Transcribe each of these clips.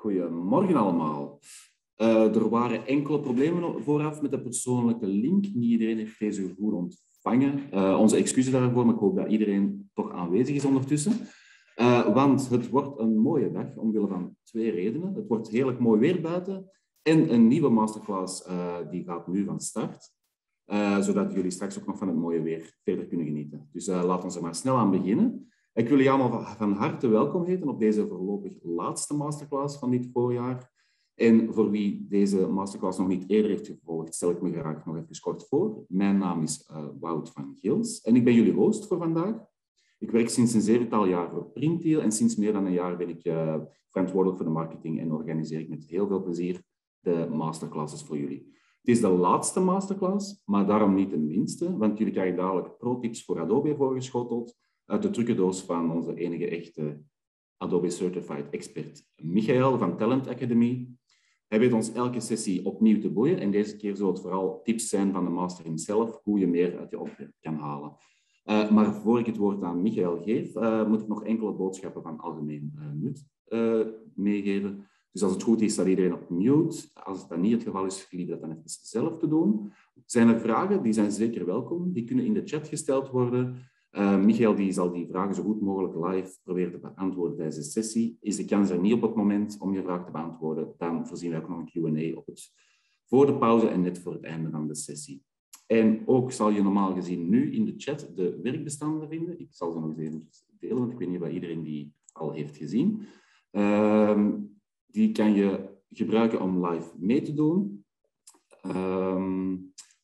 Goedemorgen allemaal. Eh, er waren enkele problemen vooraf met de persoonlijke link. Niet iedereen heeft deze goed ontvangen. Eh, onze excuses daarvoor, maar ik hoop dat iedereen toch aanwezig is ondertussen. Eh, want het wordt een mooie dag, omwille van twee redenen. Het wordt heerlijk mooi weer buiten en een nieuwe masterclass die gaat nu van start. zodat jullie straks ook nog van het mooie weer verder kunnen genieten. Dus laten we er maar snel aan beginnen. Ik wil jullie allemaal van harte welkom heten op deze voorlopig laatste masterclass van dit voorjaar. En voor wie deze masterclass nog niet eerder heeft gevolgd, stel ik me graag nog even kort voor. Mijn naam is eh, Wout van Gils en ik ben jullie host voor vandaag. Ik werk sinds een zevental jaar voor Printdeal en sinds meer dan een jaar ben ik eh, verantwoordelijk voor de marketing en organiseer ik met heel veel plezier de masterclasses voor jullie. Het is de laatste masterclass, maar daarom niet de minste, want jullie krijgen dadelijk pro-tips voor Adobe voorgeschoteld, uit de trucendoos van onze enige echte Adobe Certified Expert Michael van Talent Academy. Hij weet ons elke sessie opnieuw te boeien en deze keer zullen het vooral tips zijn van de master himself, hoe je meer uit je opdracht kan halen. Eh, maar voor ik het woord aan Michael geef, eh, moet ik nog enkele boodschappen van algemeen uh, nut meegeven. Dus als het goed is, staat iedereen op mute. Als dat niet het geval is, gelief dat dan even zelf te doen. Zijn er vragen? Die zijn zeker welkom. Die kunnen in de chat gesteld worden. Uh, eh, Michael die zal die vragen zo goed mogelijk live proberen te beantwoorden tijdens de sessie. Is de kans er niet op het moment om je vraag te beantwoorden, dan voorzien we ook nog een Q&A op het, voor de pauze en net voor het einde van de sessie. En ook zal je normaal gezien nu in de chat de werkbestanden vinden. Ik zal ze nog eens even delen, want ik weet niet wat iedereen die al heeft gezien. Ehm, die kan je gebruiken om live mee te doen. Ehm,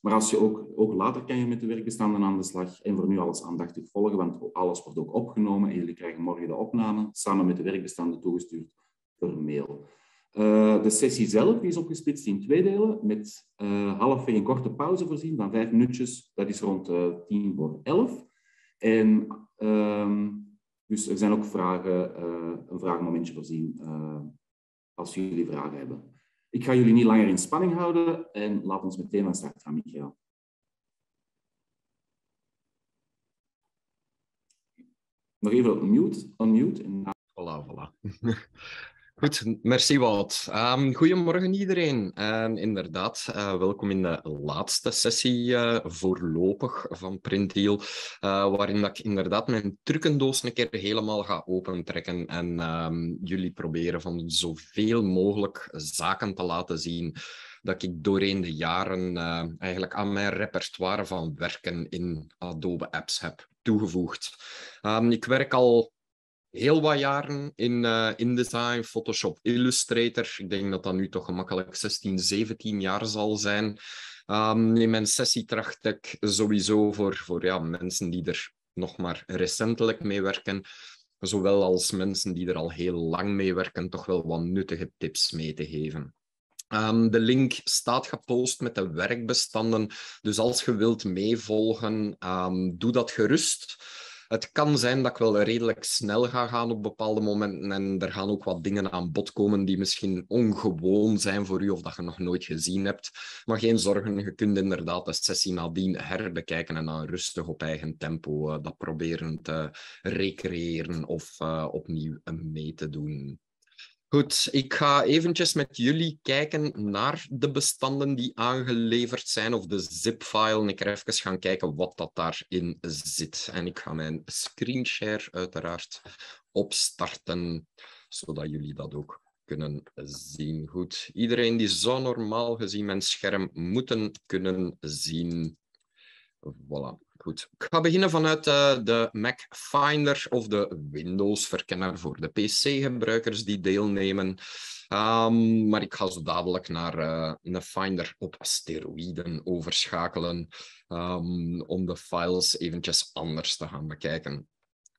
maar als je ook, ook later kan je met de werkbestanden aan de slag en voor nu alles aandachtig volgen, want alles wordt ook opgenomen en jullie krijgen morgen de opname samen met de werkbestanden toegestuurd per mail. Eh, de sessie zelf is opgesplitst in twee delen, met uh, half een korte pauze voorzien van vijf minuutjes. Dat is rond eh, tien voor elf. En ehm, dus er zijn ook vragen, een vragenmomentje voorzien als jullie vragen hebben. Ik ga jullie niet langer in spanning houden en laat ons meteen aan start gaan, Michael. Nog even mute, unmute. En... Voilà, voilà. Goed, merci Wout. Ehm, goedemorgen iedereen. En inderdaad, eh, welkom in de laatste sessie eh, voorlopig van Print Deal, eh, waarin dat ik inderdaad mijn trucendoos een keer helemaal ga opentrekken en ehm, jullie proberen van zoveel mogelijk zaken te laten zien dat ik doorheen de jaren eigenlijk aan mijn repertoire van werken in Adobe Apps heb toegevoegd. Ehm, ik werk al heel wat jaren in uh, eh, InDesign, Photoshop, Illustrator. Ik denk dat dat nu toch gemakkelijk 16, 17 jaar zal zijn. Um, in mijn sessie tracht ik sowieso voor, voor ja, mensen die er nog maar recentelijk mee werken, zowel als mensen die er al heel lang mee werken, toch wel wat nuttige tips mee te geven. Ehm, de link staat gepost met de werkbestanden, dus als je wilt meevolgen, ehm, doe dat gerust het kan zijn dat ik wel redelijk snel ga gaan op bepaalde momenten. En er gaan ook wat dingen aan bod komen die misschien ongewoon zijn voor u of dat je nog nooit gezien hebt. Maar geen zorgen, je kunt inderdaad de sessie nadien herbekijken en dan rustig op eigen tempo eh, dat proberen te recreëren of eh, opnieuw mee te doen. Goed, ik ga eventjes met jullie kijken naar de bestanden die aangeleverd zijn, of de zip-file. En ik ga even gaan kijken wat dat daarin zit. En ik ga mijn screen share uiteraard opstarten, zodat jullie dat ook kunnen zien. Goed, iedereen die zo normaal gezien mijn scherm moeten kunnen zien. Voilà. Goed, ik ga beginnen vanuit eh, de Mac Finder of de Windows-verkenner voor de PC-gebruikers die deelnemen. Ehm, maar ik ga zo dadelijk naar eh, de Finder op steroïden overschakelen ehm, om de files eventjes anders te gaan bekijken.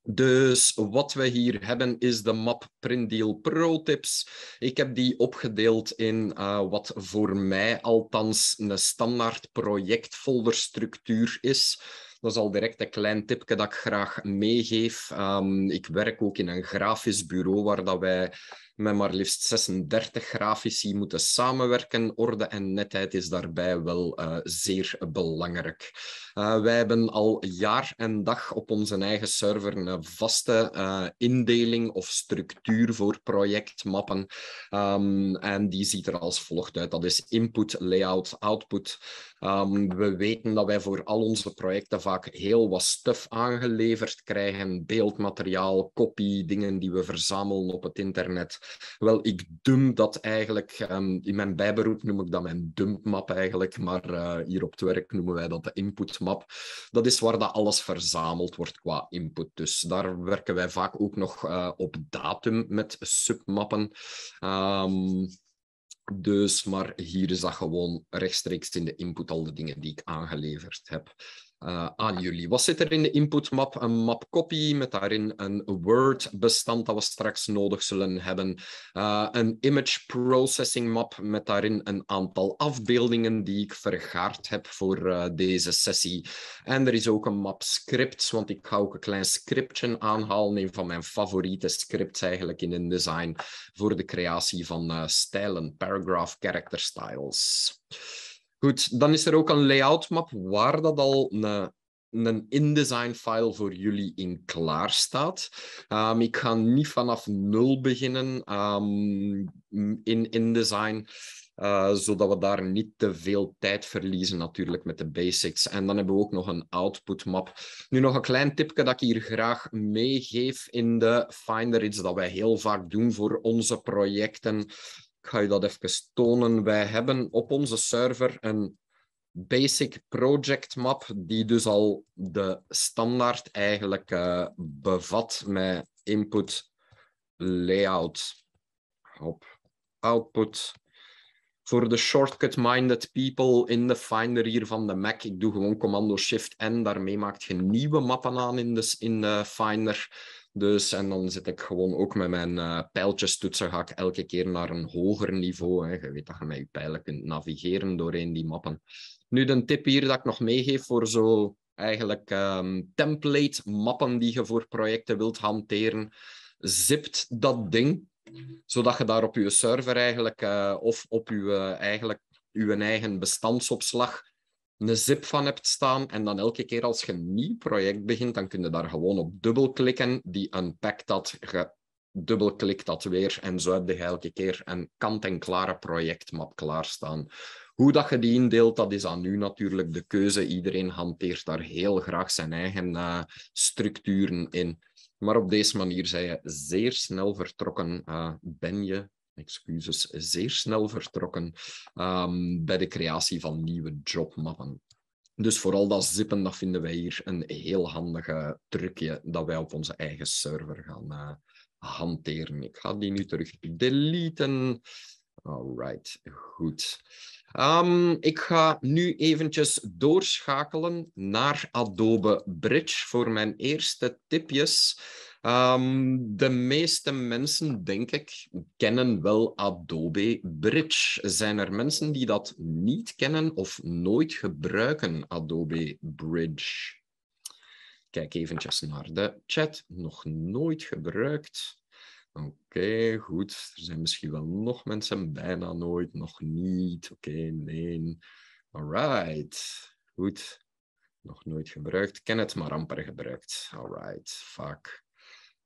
Dus wat we hier hebben is de map Printdeal Pro Tips. Ik heb die opgedeeld in eh, wat voor mij althans een standaard projectfolderstructuur is. Dat is al direct een klein tipje dat ik graag meegeef. Ehm, ik werk ook in een grafisch bureau waar dat wij met maar liefst 36 grafici moeten samenwerken. Orde en netheid is daarbij wel eh, zeer belangrijk. Eh, wij hebben al jaar en dag op onze eigen server een vaste eh, indeling of structuur voor projectmappen. Ehm, en die ziet er als volgt uit. Dat is input, layout, output. Ehm, we weten dat wij voor al onze projecten vaak heel wat stuff aangeleverd krijgen. Beeldmateriaal, kopie, dingen die we verzamelen op het internet. Wel, ik dump dat eigenlijk. Ehm, in mijn bijberoep noem ik dat mijn dumpmap eigenlijk. Maar eh, hier op het werk noemen wij dat de inputmap dat is waar dat alles verzameld wordt qua input. Dus daar werken wij vaak ook nog eh, op datum met submappen. Ehm, dus, maar hier is dat gewoon rechtstreeks in de input al de dingen die ik aangeleverd heb. Eh, aan jullie. Wat zit er in de inputmap? Een map copy met daarin een Word-bestand dat we straks nodig zullen hebben. Eh, een image processing map met daarin een aantal afbeeldingen die ik vergaard heb voor eh, deze sessie. En er is ook een map scripts, want ik ga ook een klein scriptje aanhalen. Een van mijn favoriete scripts eigenlijk in InDesign voor de creatie van stijlen, paragraph character styles. Goed, dan is er ook een layout map waar dat al een, een InDesign-file voor jullie in klaar staat. Ehm, ik ga niet vanaf nul beginnen ehm, in InDesign. Eh, zodat we daar niet te veel tijd verliezen natuurlijk met de basics. En dan hebben we ook nog een output map. Nu nog een klein tipje dat ik hier graag meegeef in de Finder, iets dat wij heel vaak doen voor onze projecten ga je dat even tonen. Wij hebben op onze server een basic project map, die dus al de standaard eigenlijk eh, bevat met input layout. Op output. Voor de shortcut-minded people in de Finder hier van de Mac, ik doe gewoon commando Shift N, daarmee maak je nieuwe mappen aan in in de Finder. Dus, en dan zit ik gewoon ook met mijn uh, eh, pijltjestoetser ga ik elke keer naar een hoger niveau. Hè. Je weet dat je met je pijlen kunt navigeren doorheen die mappen. Nu, de tip hier dat ik nog meegeef voor zo eigenlijk ehm, template mappen die je voor projecten wilt hanteren. Zipt dat ding, zodat je daar op je server eigenlijk eh, of op je, eh, eigenlijk, uw eigen bestandsopslag een zip van hebt staan. En dan elke keer als je een nieuw project begint, dan kun je daar gewoon op dubbelklikken. Die unpackt dat, je dubbelklikt dat weer en zo heb je elke keer een kant-en-klare projectmap klaarstaan. Hoe dat je die indeelt, dat is aan u natuurlijk de keuze. Iedereen hanteert daar heel graag zijn eigen eh, structuren in. Maar op deze manier zijn je zeer snel vertrokken. Eh, ben je excuses, zeer snel vertrokken ehm, bij de creatie van nieuwe jobmappen. Dus vooral dat zippen, dat vinden wij hier een heel handige trucje dat wij op onze eigen server gaan eh, hanteren. Ik ga die nu terug deleten. Alright, goed. Ehm, ik ga nu eventjes doorschakelen naar Adobe Bridge voor mijn eerste tipjes. Ehm, de meeste mensen, denk ik, kennen wel Adobe Bridge. Zijn er mensen die dat niet kennen of nooit gebruiken, Adobe Bridge? Kijk eventjes naar de chat. Nog nooit gebruikt. Oké, goed. Er zijn misschien wel nog mensen, bijna nooit, nog niet. Oké, okay, nee. Alright, goed. Nog nooit gebruikt. Ken het, maar amper gebruikt. Alright, vaak.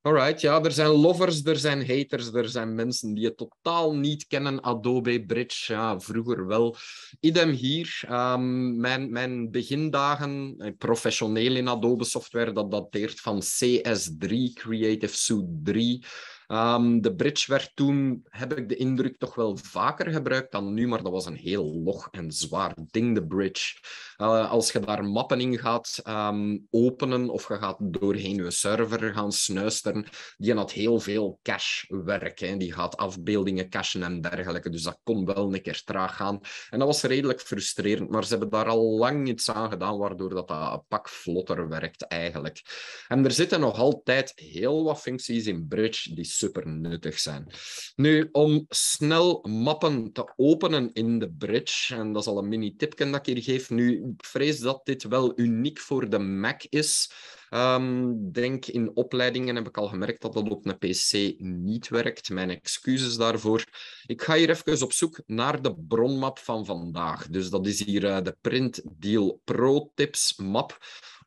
Alright, ja, er zijn lovers, er zijn haters, er zijn mensen die het totaal niet kennen. Adobe Bridge, ja, vroeger wel. Idem hier. Ehm, mijn, mijn begindagen eh, professioneel in Adobe software, dat dateert van CS3, Creative Suite 3. Ehm, de bridge werd toen, heb ik de indruk, toch wel vaker gebruikt dan nu, maar dat was een heel log en zwaar ding, de bridge. Eh, als je daar mappen in gaat ehm, openen of je gaat doorheen je server gaan snuisteren, die had heel veel cache werk. Die gaat afbeeldingen cachen en dergelijke, dus dat kon wel een keer traag gaan. En dat was redelijk frustrerend, maar ze hebben daar al lang iets aan gedaan, waardoor dat, dat pak vlotter werkt eigenlijk. En er zitten nog altijd heel wat functies in bridge die super nuttig zijn. Nu, om snel mappen te openen in de bridge, en dat is al een mini-tipje dat ik hier geef. Nu, ik vrees dat dit wel uniek voor de Mac is. Um, denk in opleidingen heb ik al gemerkt dat dat op een PC niet werkt. Mijn excuses daarvoor. Ik ga hier even op zoek naar de bronmap van vandaag. Dus dat is hier eh, de Print Deal Pro Tips map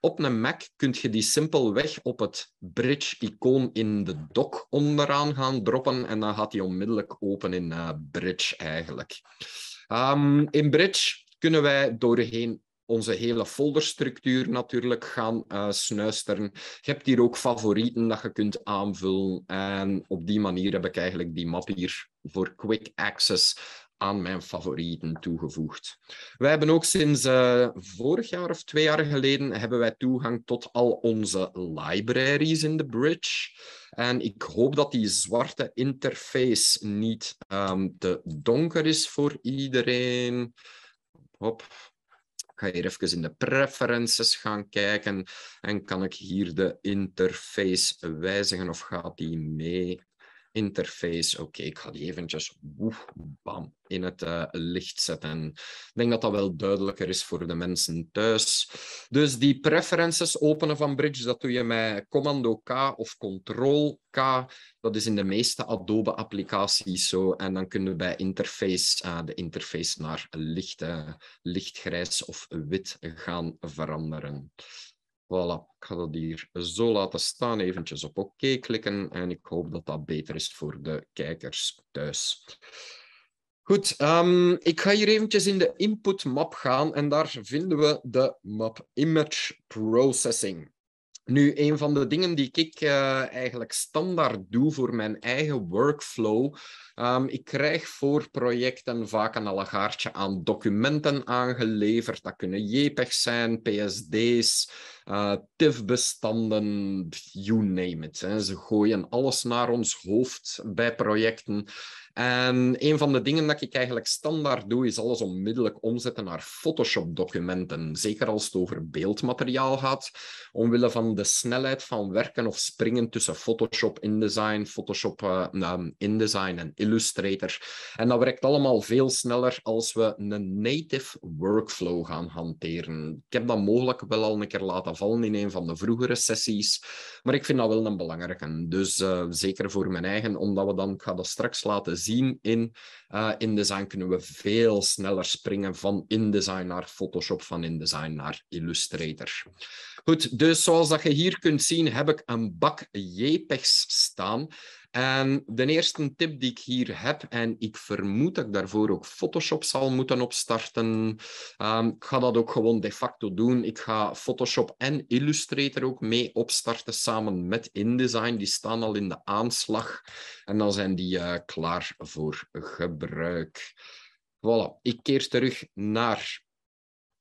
op een Mac kun je die simpelweg op het bridge-icoon in de dock onderaan gaan droppen en dan gaat die onmiddellijk open in eh, bridge eigenlijk. Ehm, in bridge kunnen wij doorheen onze hele folderstructuur natuurlijk gaan uh, snuisteren. Je hebt hier ook favorieten dat je kunt aanvullen. En op die manier heb ik eigenlijk die map hier voor quick access aan mijn favorieten toegevoegd. Wij hebben ook sinds eh, vorig jaar of twee jaar geleden hebben wij toegang tot al onze libraries in de bridge. En ik hoop dat die zwarte interface niet ehm, te donker is voor iedereen. Hop. Ik ga hier even in de preferences gaan kijken en kan ik hier de interface wijzigen of gaat die mee? interface. Oké, ik ga die eventjes woef, bam, in het eh, licht zetten. ik denk dat dat wel duidelijker is voor de mensen thuis. Dus die preferences openen van Bridge, dat doe je met commando K of control K. Dat is in de meeste Adobe-applicaties zo. En dan kunnen we bij interface eh, de interface naar licht, uh, lichtgrijs of wit gaan veranderen. Voilà, ik ga dat hier zo laten staan. Eventjes op oké OK klikken en ik hoop dat dat beter is voor de kijkers thuis. Goed, ehm, ik ga hier eventjes in de input map gaan en daar vinden we de map Image Processing. Nu, een van de dingen die ik eh, eigenlijk standaard doe voor mijn eigen workflow, Ehm, ik krijg voor projecten vaak een allegaartje aan documenten aangeleverd. Dat kunnen JPEGs zijn, PSD's, uh, eh, TIFF-bestanden, you name it. Hè. Ze gooien alles naar ons hoofd bij projecten. En een van de dingen dat ik eigenlijk standaard doe, is alles onmiddellijk omzetten naar Photoshop-documenten. Zeker als het over beeldmateriaal gaat, omwille van de snelheid van werken of springen tussen Photoshop InDesign, eh, nou, Photoshop InDesign en Illustrator. En dat werkt allemaal veel sneller als we een native workflow gaan hanteren. Ik heb dat mogelijk wel al een keer laten vallen in een van de vroegere sessies, maar ik vind dat wel een belangrijke. Dus eh, zeker voor mijn eigen, omdat we dan, ik ga dat straks laten zien in uh, InDesign, kunnen we veel sneller springen van InDesign naar Photoshop, van InDesign naar Illustrator. Goed, dus zoals dat je hier kunt zien, heb ik een bak JPEGs staan. En de eerste tip die ik hier heb, en ik vermoed dat ik daarvoor ook Photoshop zal moeten opstarten. Ehm, ik ga dat ook gewoon de facto doen. Ik ga Photoshop en Illustrator ook mee opstarten samen met InDesign. Die staan al in de aanslag en dan zijn die eh, klaar voor gebruik. Voilà, ik keer terug naar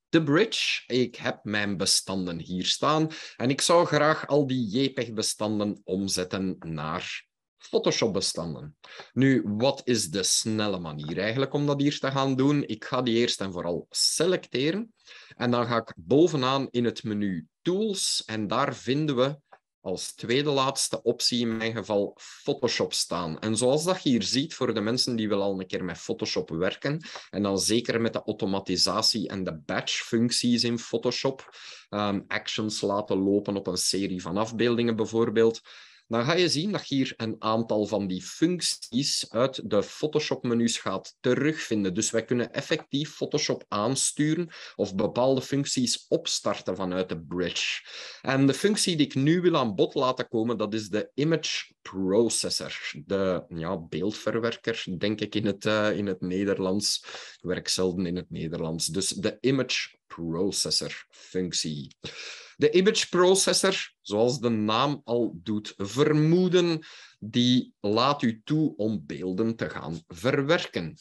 de bridge. Ik heb mijn bestanden hier staan en ik zou graag al die JPEG-bestanden omzetten naar Photoshop-bestanden. Nu, wat is de snelle manier eigenlijk om dat hier te gaan doen? Ik ga die eerst en vooral selecteren. En dan ga ik bovenaan in het menu Tools. En daar vinden we als tweede laatste optie in mijn geval Photoshop staan. En zoals dat je hier ziet, voor de mensen die wel al een keer met Photoshop werken, en dan zeker met de automatisatie en de batch-functies in Photoshop, ehm, actions laten lopen op een serie van afbeeldingen bijvoorbeeld, dan ga je zien dat je hier een aantal van die functies uit de Photoshop-menus gaat terugvinden. Dus wij kunnen effectief Photoshop aansturen of bepaalde functies opstarten vanuit de bridge. En de functie die ik nu wil aan bod laten komen, dat is de image processor, de ja, beeldverwerker, denk ik in het, eh, in het Nederlands. Ik werk zelden in het Nederlands. Dus de image processor functie. De image processor, zoals de naam al doet vermoeden, die laat u toe om beelden te gaan verwerken.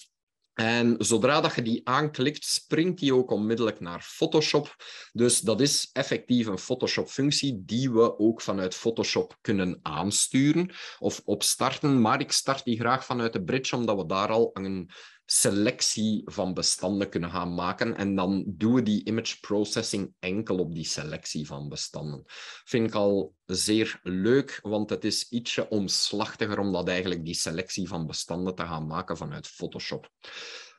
En zodra dat je die aanklikt, springt die ook onmiddellijk naar Photoshop. Dus dat is effectief een Photoshop-functie die we ook vanuit Photoshop kunnen aansturen of opstarten. Maar ik start die graag vanuit de bridge, omdat we daar al een selectie van bestanden kunnen gaan maken. En dan doen we die image processing enkel op die selectie van bestanden. Vind ik al zeer leuk, want het is ietsje omslachtiger om dat eigenlijk die selectie van bestanden te gaan maken vanuit Photoshop.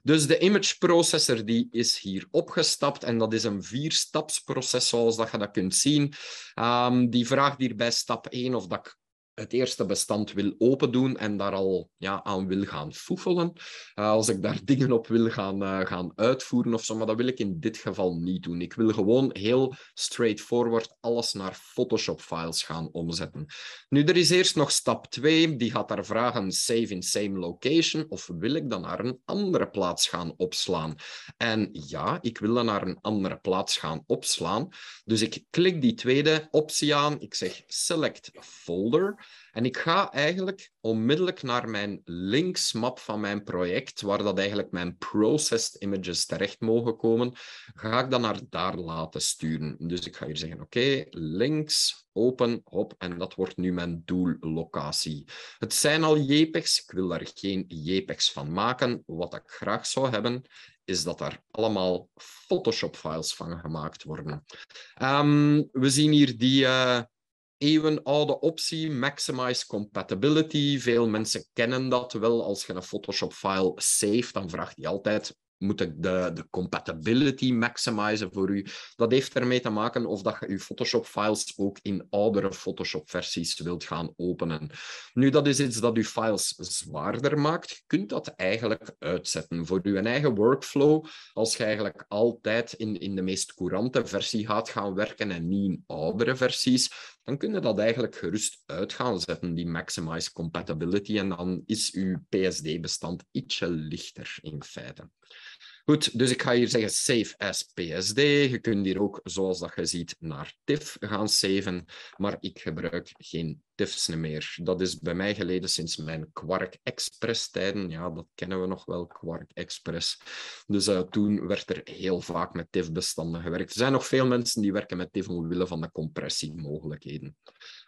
Dus de image processor die is hier opgestapt en dat is een vierstapsproces zoals dat je dat kunt zien. Ehm, die vraagt hier bij stap 1 of dat ik het eerste bestand wil open doen en daar al ja, aan wil gaan foefelen. Eh, als ik daar dingen op wil gaan, eh, gaan uitvoeren of zo, maar dat wil ik in dit geval niet doen. Ik wil gewoon heel straightforward alles naar Photoshop-files gaan omzetten. Nu, er is eerst nog stap 2, die gaat daar vragen save in same location of wil ik dan naar een andere plaats gaan opslaan? En ja, ik wil dan naar een andere plaats gaan opslaan. Dus ik klik die tweede optie aan, ik zeg select folder. En ik ga eigenlijk onmiddellijk naar mijn linksmap van mijn project, waar dat eigenlijk mijn processed images terecht mogen komen, ga ik dan naar daar laten sturen. Dus ik ga hier zeggen, oké, links, open, hop, en dat wordt nu mijn doellocatie. Het zijn al JPEGs, ik wil daar geen JPEGs van maken. Wat ik graag zou hebben, is dat daar allemaal Photoshop-files van gemaakt worden. Ehm, we zien hier die... Eh, eeuwenoude optie, maximize compatibility. Veel mensen kennen dat wel. Als je een Photoshop-file save, dan vraagt hij altijd moet ik de, de compatibility maximizen voor u. Dat heeft ermee te maken of dat je uw Photoshop-files ook in oudere Photoshop-versies wilt gaan openen. Nu, dat is iets dat je files zwaarder maakt. Je kunt dat eigenlijk uitzetten voor uw eigen workflow. Als je eigenlijk altijd in, in de meest courante versie gaat gaan werken en niet in oudere versies, dan kun je dat eigenlijk gerust uit gaan zetten, die maximize compatibility. En dan is uw PSD-bestand ietsje lichter in feite. Goed, dus ik ga hier zeggen save as PSD. Je kunt hier ook, zoals dat je ziet, naar TIFF gaan saven, maar ik gebruik geen TIFFs meer. Dat is bij mij geleden sinds mijn Quark Express tijden. Ja, dat kennen we nog wel, Quark Express. Dus eh, toen werd er heel vaak met TIFF-bestanden gewerkt. Er zijn nog veel mensen die werken met TIFF omwille van de compressiemogelijkheden.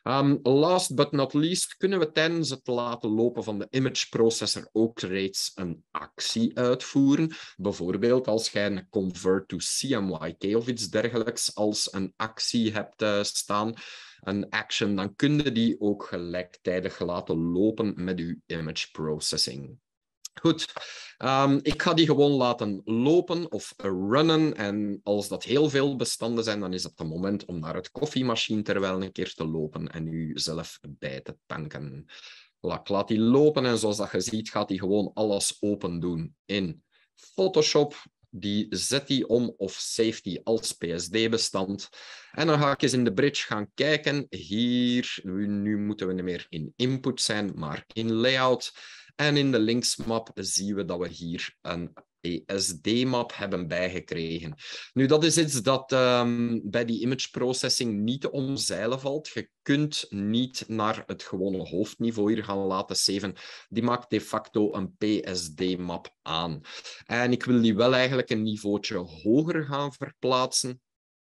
Ehm, last but not least kunnen we tijdens het laten lopen van de image processor ook reeds een actie uitvoeren. Bijvoorbeeld als jij een convert to CMYK of iets dergelijks als een actie hebt eh, staan, een action, dan kun je die ook gelijktijdig laten lopen met je image processing. Goed, ehm, ik ga die gewoon laten lopen of runnen. En als dat heel veel bestanden zijn, dan is het het moment om naar het koffiemachine terwijl een keer te lopen en u zelf bij te tanken. laat die lopen en zoals dat je ziet, gaat hij gewoon alles open doen in Photoshop. Die zet hij om of save die als PSD-bestand. En dan ga ik eens in de bridge gaan kijken. Hier, nu moeten we niet meer in input zijn, maar in layout. En in de linksmap zien we dat we hier een ESD-map hebben bijgekregen. Nu, dat is iets dat ehm, bij die image processing niet te omzeilen valt. Je kunt niet naar het gewone hoofdniveau hier gaan laten zeven. Die maakt de facto een PSD-map aan. En ik wil die wel eigenlijk een niveautje hoger gaan verplaatsen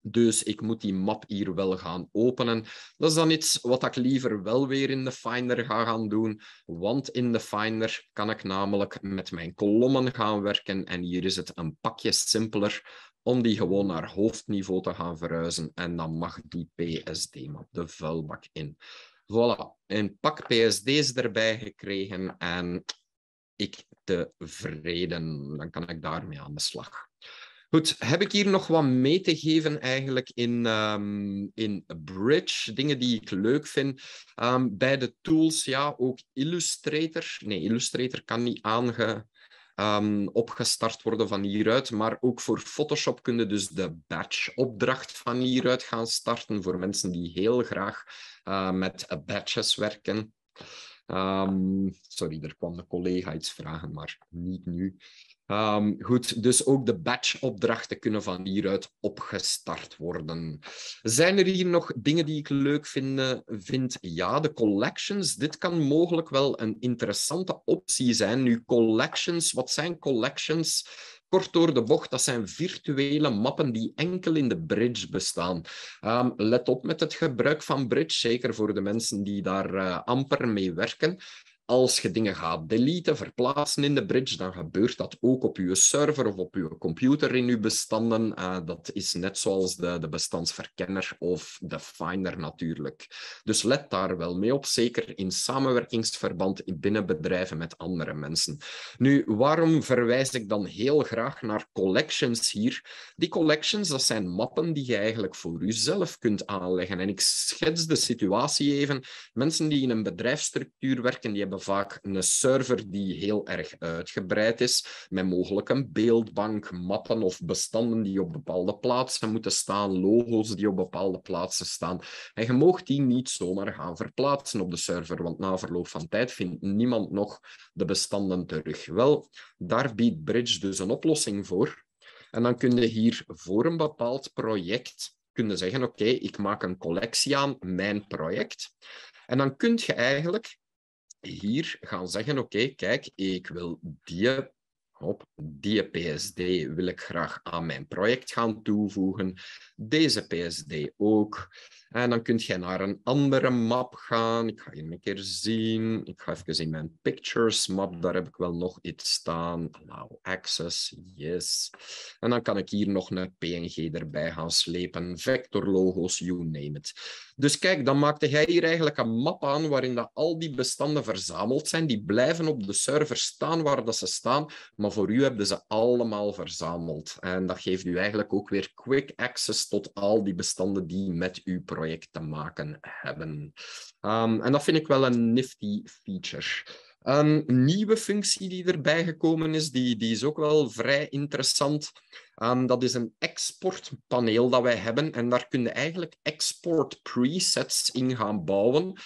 dus ik moet die map hier wel gaan openen. Dat is dan iets wat ik liever wel weer in de Finder ga gaan doen. Want in de Finder kan ik namelijk met mijn kolommen gaan werken. En hier is het een pakje simpeler om die gewoon naar hoofdniveau te gaan verhuizen. En dan mag die PSD-map de vuilbak in. Voilà, een pak PSD's erbij gekregen en ik tevreden. Dan kan ik daarmee aan de slag. Goed, heb ik hier nog wat mee te geven eigenlijk in, ehm, in Bridge? Dingen die ik leuk vind. Ehm, bij de tools, ja, ook Illustrator. Nee, Illustrator kan niet ehm, opgestart worden van hieruit. Maar ook voor Photoshop kunnen dus de batch-opdracht van hieruit gaan starten voor mensen die heel graag eh, met batches werken. sorry, er kwam de collega iets vragen, maar niet nu. Ehm, goed, dus ook de batchopdrachten kunnen van hieruit opgestart worden. Zijn er hier nog dingen die ik leuk vind? vind? Ja, de collections. Dit kan mogelijk wel een interessante optie zijn. Nu, collections, wat zijn collections? kort door de bocht, dat zijn virtuele mappen die enkel in de bridge bestaan. Ehm, let op met het gebruik van bridge, zeker voor de mensen die daar eh, amper mee werken als je dingen gaat deleten, verplaatsen in de bridge, dan gebeurt dat ook op je server of op je computer in je bestanden. Eh, dat is net zoals de, de bestandsverkenner of de finder natuurlijk. Dus let daar wel mee op, zeker in samenwerkingsverband binnen bedrijven met andere mensen. Nu, waarom verwijs ik dan heel graag naar collections hier? Die collections, dat zijn mappen die je eigenlijk voor jezelf kunt aanleggen. En ik schets de situatie even. Mensen die in een bedrijfsstructuur werken, die hebben vaak een server die heel erg uitgebreid is, met mogelijk een beeldbank, mappen of bestanden die op bepaalde plaatsen moeten staan, logo's die op bepaalde plaatsen staan. En je mag die niet zomaar gaan verplaatsen op de server, want na verloop van tijd vindt niemand nog de bestanden terug. Wel, daar biedt Bridge dus een oplossing voor. En dan kun je hier voor een bepaald project kunnen zeggen, oké, ik maak een collectie aan, mijn project. En dan kun je eigenlijk hier gaan zeggen, oké, kijk, ik wil die, op, die PSD wil ik graag aan mijn project gaan toevoegen, deze PSD ook. En dan kun je naar een andere map gaan. Ik ga hier een keer zien. Ik ga even in mijn pictures map. Daar heb ik wel nog iets staan. Allow access. Yes. En dan kan ik hier nog een PNG erbij gaan slepen. Vector logo's, you name it. Dus kijk, dan maakte jij hier eigenlijk een map aan waarin dat al die bestanden verzameld zijn. Die blijven op de server staan waar dat ze staan. Maar voor u hebben ze allemaal verzameld. En dat geeft u eigenlijk ook weer quick access tot al die bestanden die met u te maken hebben. Ehm, en dat vind ik wel een nifty feature. Een ehm, nieuwe functie die erbij gekomen is, die, die is ook wel vrij interessant. Ehm, dat is een exportpaneel dat wij hebben. En daar kun je eigenlijk export presets in gaan bouwen.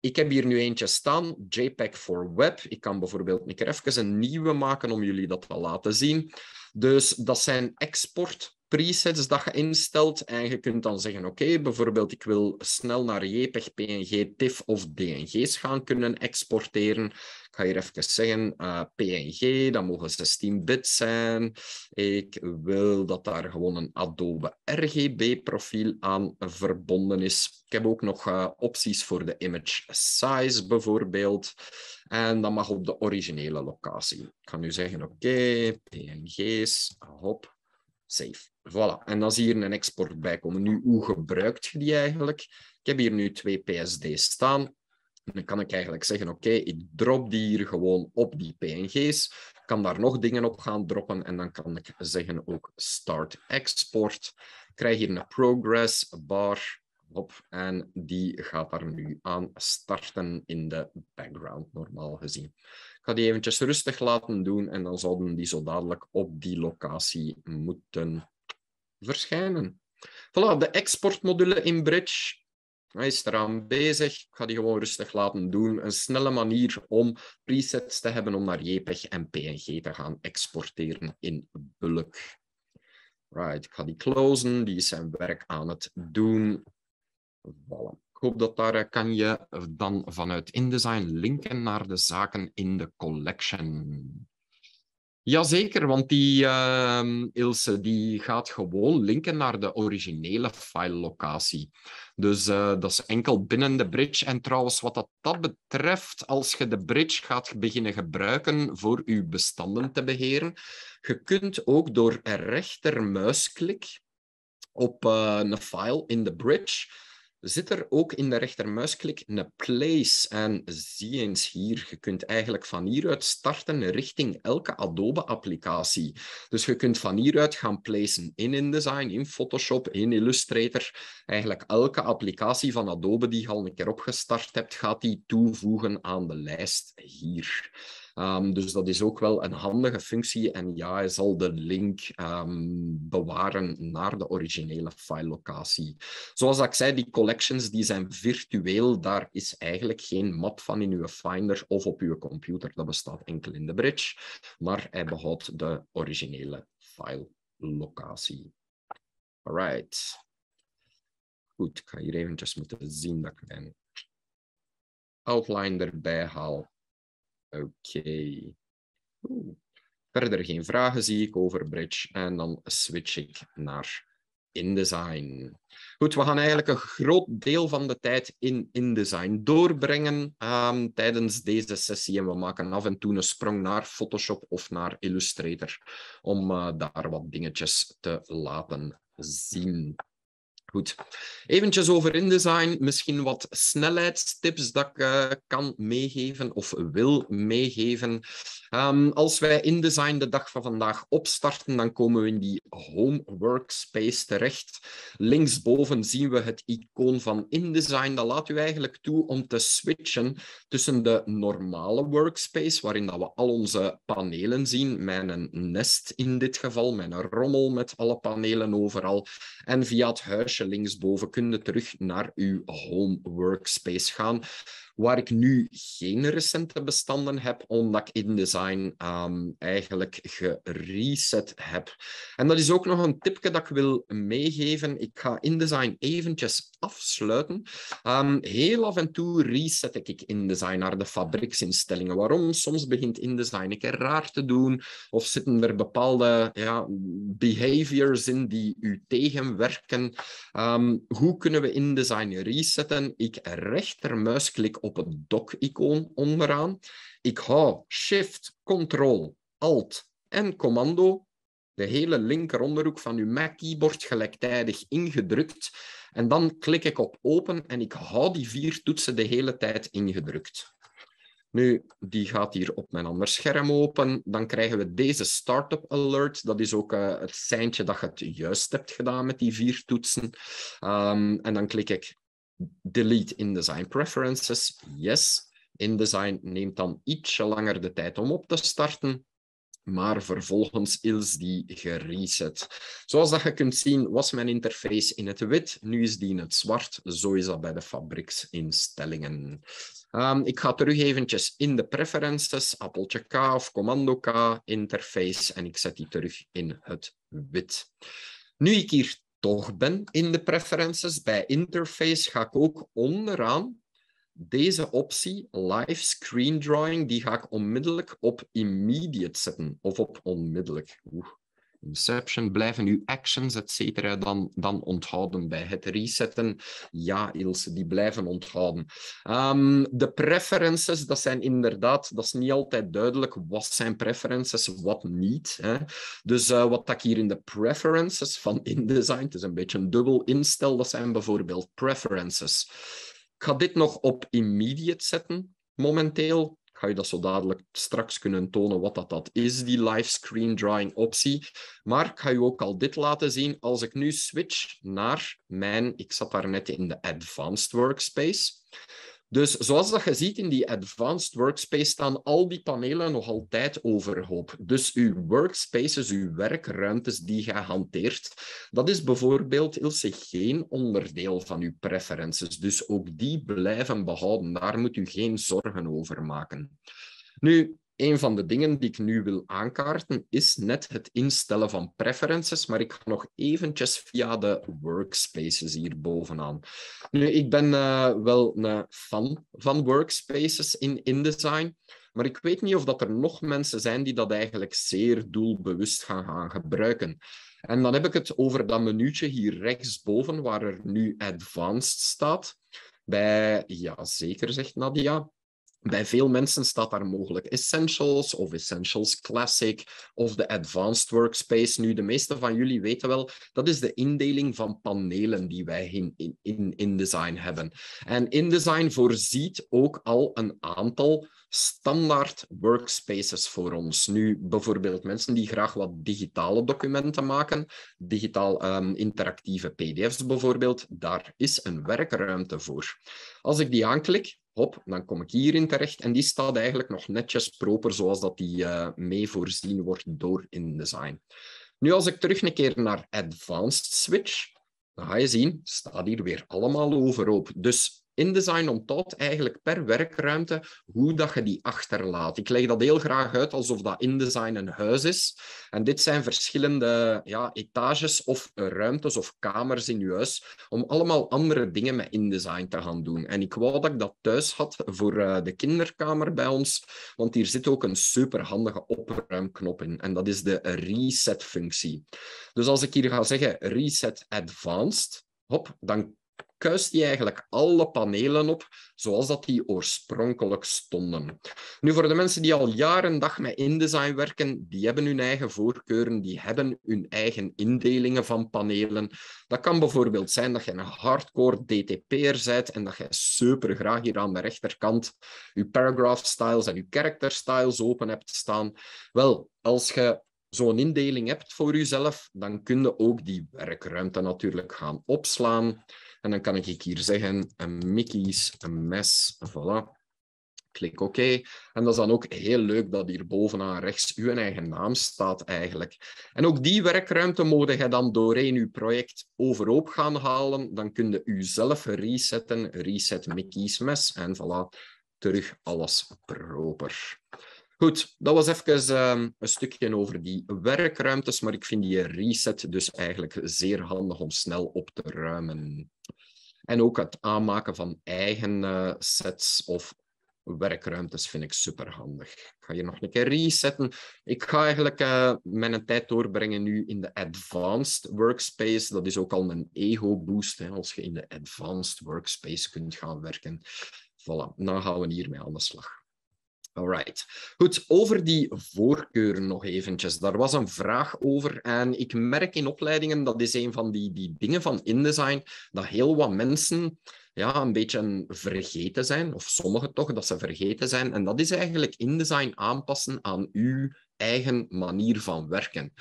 Ik heb hier nu eentje staan, JPEG voor web. Ik kan bijvoorbeeld een keer even een nieuwe maken om jullie dat te laten zien. Dus dat zijn export presets dat je instelt. En je kunt dan zeggen, oké, bijvoorbeeld ik wil snel naar JPEG, PNG, TIFF of DNG's gaan kunnen exporteren. Ik ga hier even zeggen, eh, PNG, dat mogen 16 bits zijn. Ik wil dat daar gewoon een Adobe RGB-profiel aan verbonden is. Ik heb ook nog eh, opties voor de image size bijvoorbeeld. En dat mag op de originele locatie. Ik ga nu zeggen, oké, PNG's, hop, safe. Voilà. En dan zie je hier een export bij komen. Nu, hoe gebruikt je die eigenlijk? Ik heb hier nu twee PSD's staan. dan kan ik eigenlijk zeggen, oké, ik drop die hier gewoon op die PNG's. kan daar nog dingen op gaan droppen en dan kan ik zeggen ook start export. krijg hier een progress bar op en die gaat daar nu aan starten in de background normaal gezien ga die eventjes rustig laten doen en dan zouden die zo dadelijk op die locatie moeten verschijnen. Voilà, de exportmodule in Bridge. Hij is eraan bezig. Ik ga die gewoon rustig laten doen. Een snelle manier om presets te hebben om naar JPEG en PNG te gaan exporteren in bulk. Right, ik ga die closen. Die is zijn werk aan het doen. Voilà hoop dat daar eh, kan je dan vanuit InDesign linken naar de zaken in de collection. Jazeker, want die ehm, Ilse die gaat gewoon linken naar de originele file-locatie. Dus eh, dat is enkel binnen de bridge. En trouwens, wat dat, dat betreft, als je de bridge gaat beginnen gebruiken voor je bestanden te beheren, je kunt ook door rechtermuisklik op eh, een file in de bridge zit er ook in de rechtermuisklik een place. En zie eens hier, je kunt eigenlijk van hieruit starten richting elke Adobe-applicatie. Dus je kunt van hieruit gaan placen in InDesign, in Photoshop, in Illustrator. Eigenlijk elke applicatie van Adobe die je al een keer opgestart hebt, gaat die toevoegen aan de lijst hier. Ehm, dus dat is ook wel een handige functie. En ja, hij zal de link ehm, bewaren naar de originele file-locatie. Zoals ik zei, die collections die zijn virtueel. Daar is eigenlijk geen map van in uw Finder of op uw computer. Dat bestaat enkel in de bridge. Maar hij behoudt de originele file-locatie. All right. Goed, ik ga hier eventjes moeten zien dat ik mijn outline erbij haal. Oké. Verder geen vragen zie ik over Bridge. En dan switch ik naar InDesign. Goed, we gaan eigenlijk een groot deel van de tijd in InDesign doorbrengen ehm, tijdens deze sessie. En we maken af en toe een sprong naar Photoshop of naar Illustrator om eh, daar wat dingetjes te laten zien. Goed. Eventjes over InDesign. Misschien wat snelheidstips dat ik eh, kan meegeven of wil meegeven. Ehm, als wij InDesign de dag van vandaag opstarten, dan komen we in die home workspace terecht. Linksboven zien we het icoon van InDesign. Dat laat u eigenlijk toe om te switchen tussen de normale workspace, waarin dat we al onze panelen zien, mijn nest in dit geval, mijn rommel met alle panelen overal, en via het huisje linksboven kun je terug naar uw home workspace gaan waar ik nu geen recente bestanden heb, omdat ik InDesign um, eigenlijk gereset heb. En dat is ook nog een tipje dat ik wil meegeven. Ik ga InDesign eventjes afsluiten. Ehm, heel af en toe reset ik InDesign naar de fabrieksinstellingen. Waarom? Soms begint InDesign een keer raar te doen, of zitten er bepaalde ja, behaviors in die u tegenwerken. Ehm, hoe kunnen we InDesign resetten? Ik rechtermuisklik op het dock-icoon onderaan. Ik hou Shift, Ctrl, Alt en Commando de hele linkeronderhoek van uw Mac-keyboard gelijktijdig ingedrukt. En dan klik ik op open en ik hou die vier toetsen de hele tijd ingedrukt. Nu, die gaat hier op mijn ander scherm open. Dan krijgen we deze startup alert. Dat is ook eh, het seintje dat je het juist hebt gedaan met die vier toetsen. Ehm, en dan klik ik delete InDesign preferences. Yes, InDesign neemt dan ietsje langer de tijd om op te starten. Maar vervolgens is die gereset. Zoals dat je kunt zien, was mijn interface in het wit. Nu is die in het zwart. Zo is dat bij de fabrieksinstellingen. Ehm, ik ga terug eventjes in de preferences, appeltje K of commando K, interface. En ik zet die terug in het wit. Nu ik hier toch ben in de preferences, bij interface ga ik ook onderaan deze optie, live screen drawing, die ga ik onmiddellijk op immediate zetten of op onmiddellijk. Oeh. Inception blijven uw actions, et cetera, dan, dan onthouden bij het resetten. Ja, Ilse, die blijven onthouden. Ehm, de preferences, dat zijn inderdaad, dat is niet altijd duidelijk wat zijn preferences, wat niet. Hè. Dus eh, wat dat ik hier in de preferences van InDesign, het is een beetje een dubbel instel, dat zijn bijvoorbeeld preferences. Ik ga dit nog op immediate zetten momenteel ga je dat zo dadelijk straks kunnen tonen wat dat, dat is, die live screen drawing optie. Maar ik ga je ook al dit laten zien. Als ik nu switch naar mijn, ik zat daar net in de advanced workspace. Dus zoals dat je ziet in die advanced workspace staan al die panelen nog altijd overhoop. Dus uw workspaces, uw werkruimtes die je hanteert, dat is bijvoorbeeld Ilse geen onderdeel van uw preferences. Dus ook die blijven behouden. Daar moet u geen zorgen over maken. Nu, een van de dingen die ik nu wil aankaarten is net het instellen van preferences, maar ik ga nog eventjes via de workspaces hier bovenaan. Nu, ik ben uh, wel een fan van workspaces in InDesign, maar ik weet niet of dat er nog mensen zijn die dat eigenlijk zeer doelbewust gaan, gaan gebruiken. En dan heb ik het over dat menuutje hier rechtsboven, waar er nu Advanced staat. Bij, ja zeker, zegt Nadia. Bij veel mensen staat daar mogelijk Essentials of Essentials Classic of de Advanced Workspace. Nu, de meeste van jullie weten wel, dat is de indeling van panelen die wij in, in InDesign hebben. En InDesign voorziet ook al een aantal standaard workspaces voor ons. Nu, bijvoorbeeld mensen die graag wat digitale documenten maken, digitaal ehm, interactieve PDF's bijvoorbeeld, daar is een werkruimte voor. Als ik die aanklik, hop, dan kom ik hierin terecht. En die staat eigenlijk nog netjes proper zoals dat die eh, mee voorzien wordt door InDesign. Nu, als ik terug een keer naar Advanced Switch, dan ga je zien, staat hier weer allemaal overhoop. Dus InDesign onthoudt eigenlijk per werkruimte hoe dat je die achterlaat. Ik leg dat heel graag uit alsof dat InDesign een huis is. En dit zijn verschillende ja, etages of ruimtes of kamers in je huis om allemaal andere dingen met InDesign te gaan doen. En ik wou dat ik dat thuis had voor eh, de kinderkamer bij ons, want hier zit ook een superhandige opruimknop in. En dat is de reset-functie. Dus als ik hier ga zeggen reset advanced, hop, dan kuist die eigenlijk alle panelen op zoals dat die oorspronkelijk stonden. Nu, voor de mensen die al jaren dag met InDesign werken, die hebben hun eigen voorkeuren, die hebben hun eigen indelingen van panelen. Dat kan bijvoorbeeld zijn dat je een hardcore DTP'er bent en dat je super graag hier aan de rechterkant je paragraph styles en je character styles open hebt staan. Wel, als je zo'n indeling hebt voor jezelf, dan kun je ook die werkruimte natuurlijk gaan opslaan. En dan kan ik hier zeggen, een Mickey's een mes, voilà. Klik oké. En dat is dan ook heel leuk dat hier bovenaan rechts uw eigen naam staat eigenlijk. En ook die werkruimte mogen je dan doorheen uw project overhoop gaan halen. Dan kun je zelf resetten, reset Mickey's mes en voilà, terug alles proper. Goed, dat was even ehm, een stukje over die werkruimtes, maar ik vind die reset dus eigenlijk zeer handig om snel op te ruimen. En ook het aanmaken van eigen eh, sets of werkruimtes vind ik super handig. Ik ga hier nog een keer resetten. Ik ga eigenlijk eh, mijn tijd doorbrengen nu in de Advanced Workspace. Dat is ook al een ego-boost hè, als je in de Advanced Workspace kunt gaan werken. Voilà, dan gaan we hiermee aan de slag. Alright. Goed, over die voorkeuren nog eventjes. Daar was een vraag over en ik merk in opleidingen, dat is een van die, die dingen van InDesign, dat heel wat mensen ja, een beetje vergeten zijn, of sommigen toch, dat ze vergeten zijn. En dat is eigenlijk InDesign aanpassen aan uw eigen manier van werken.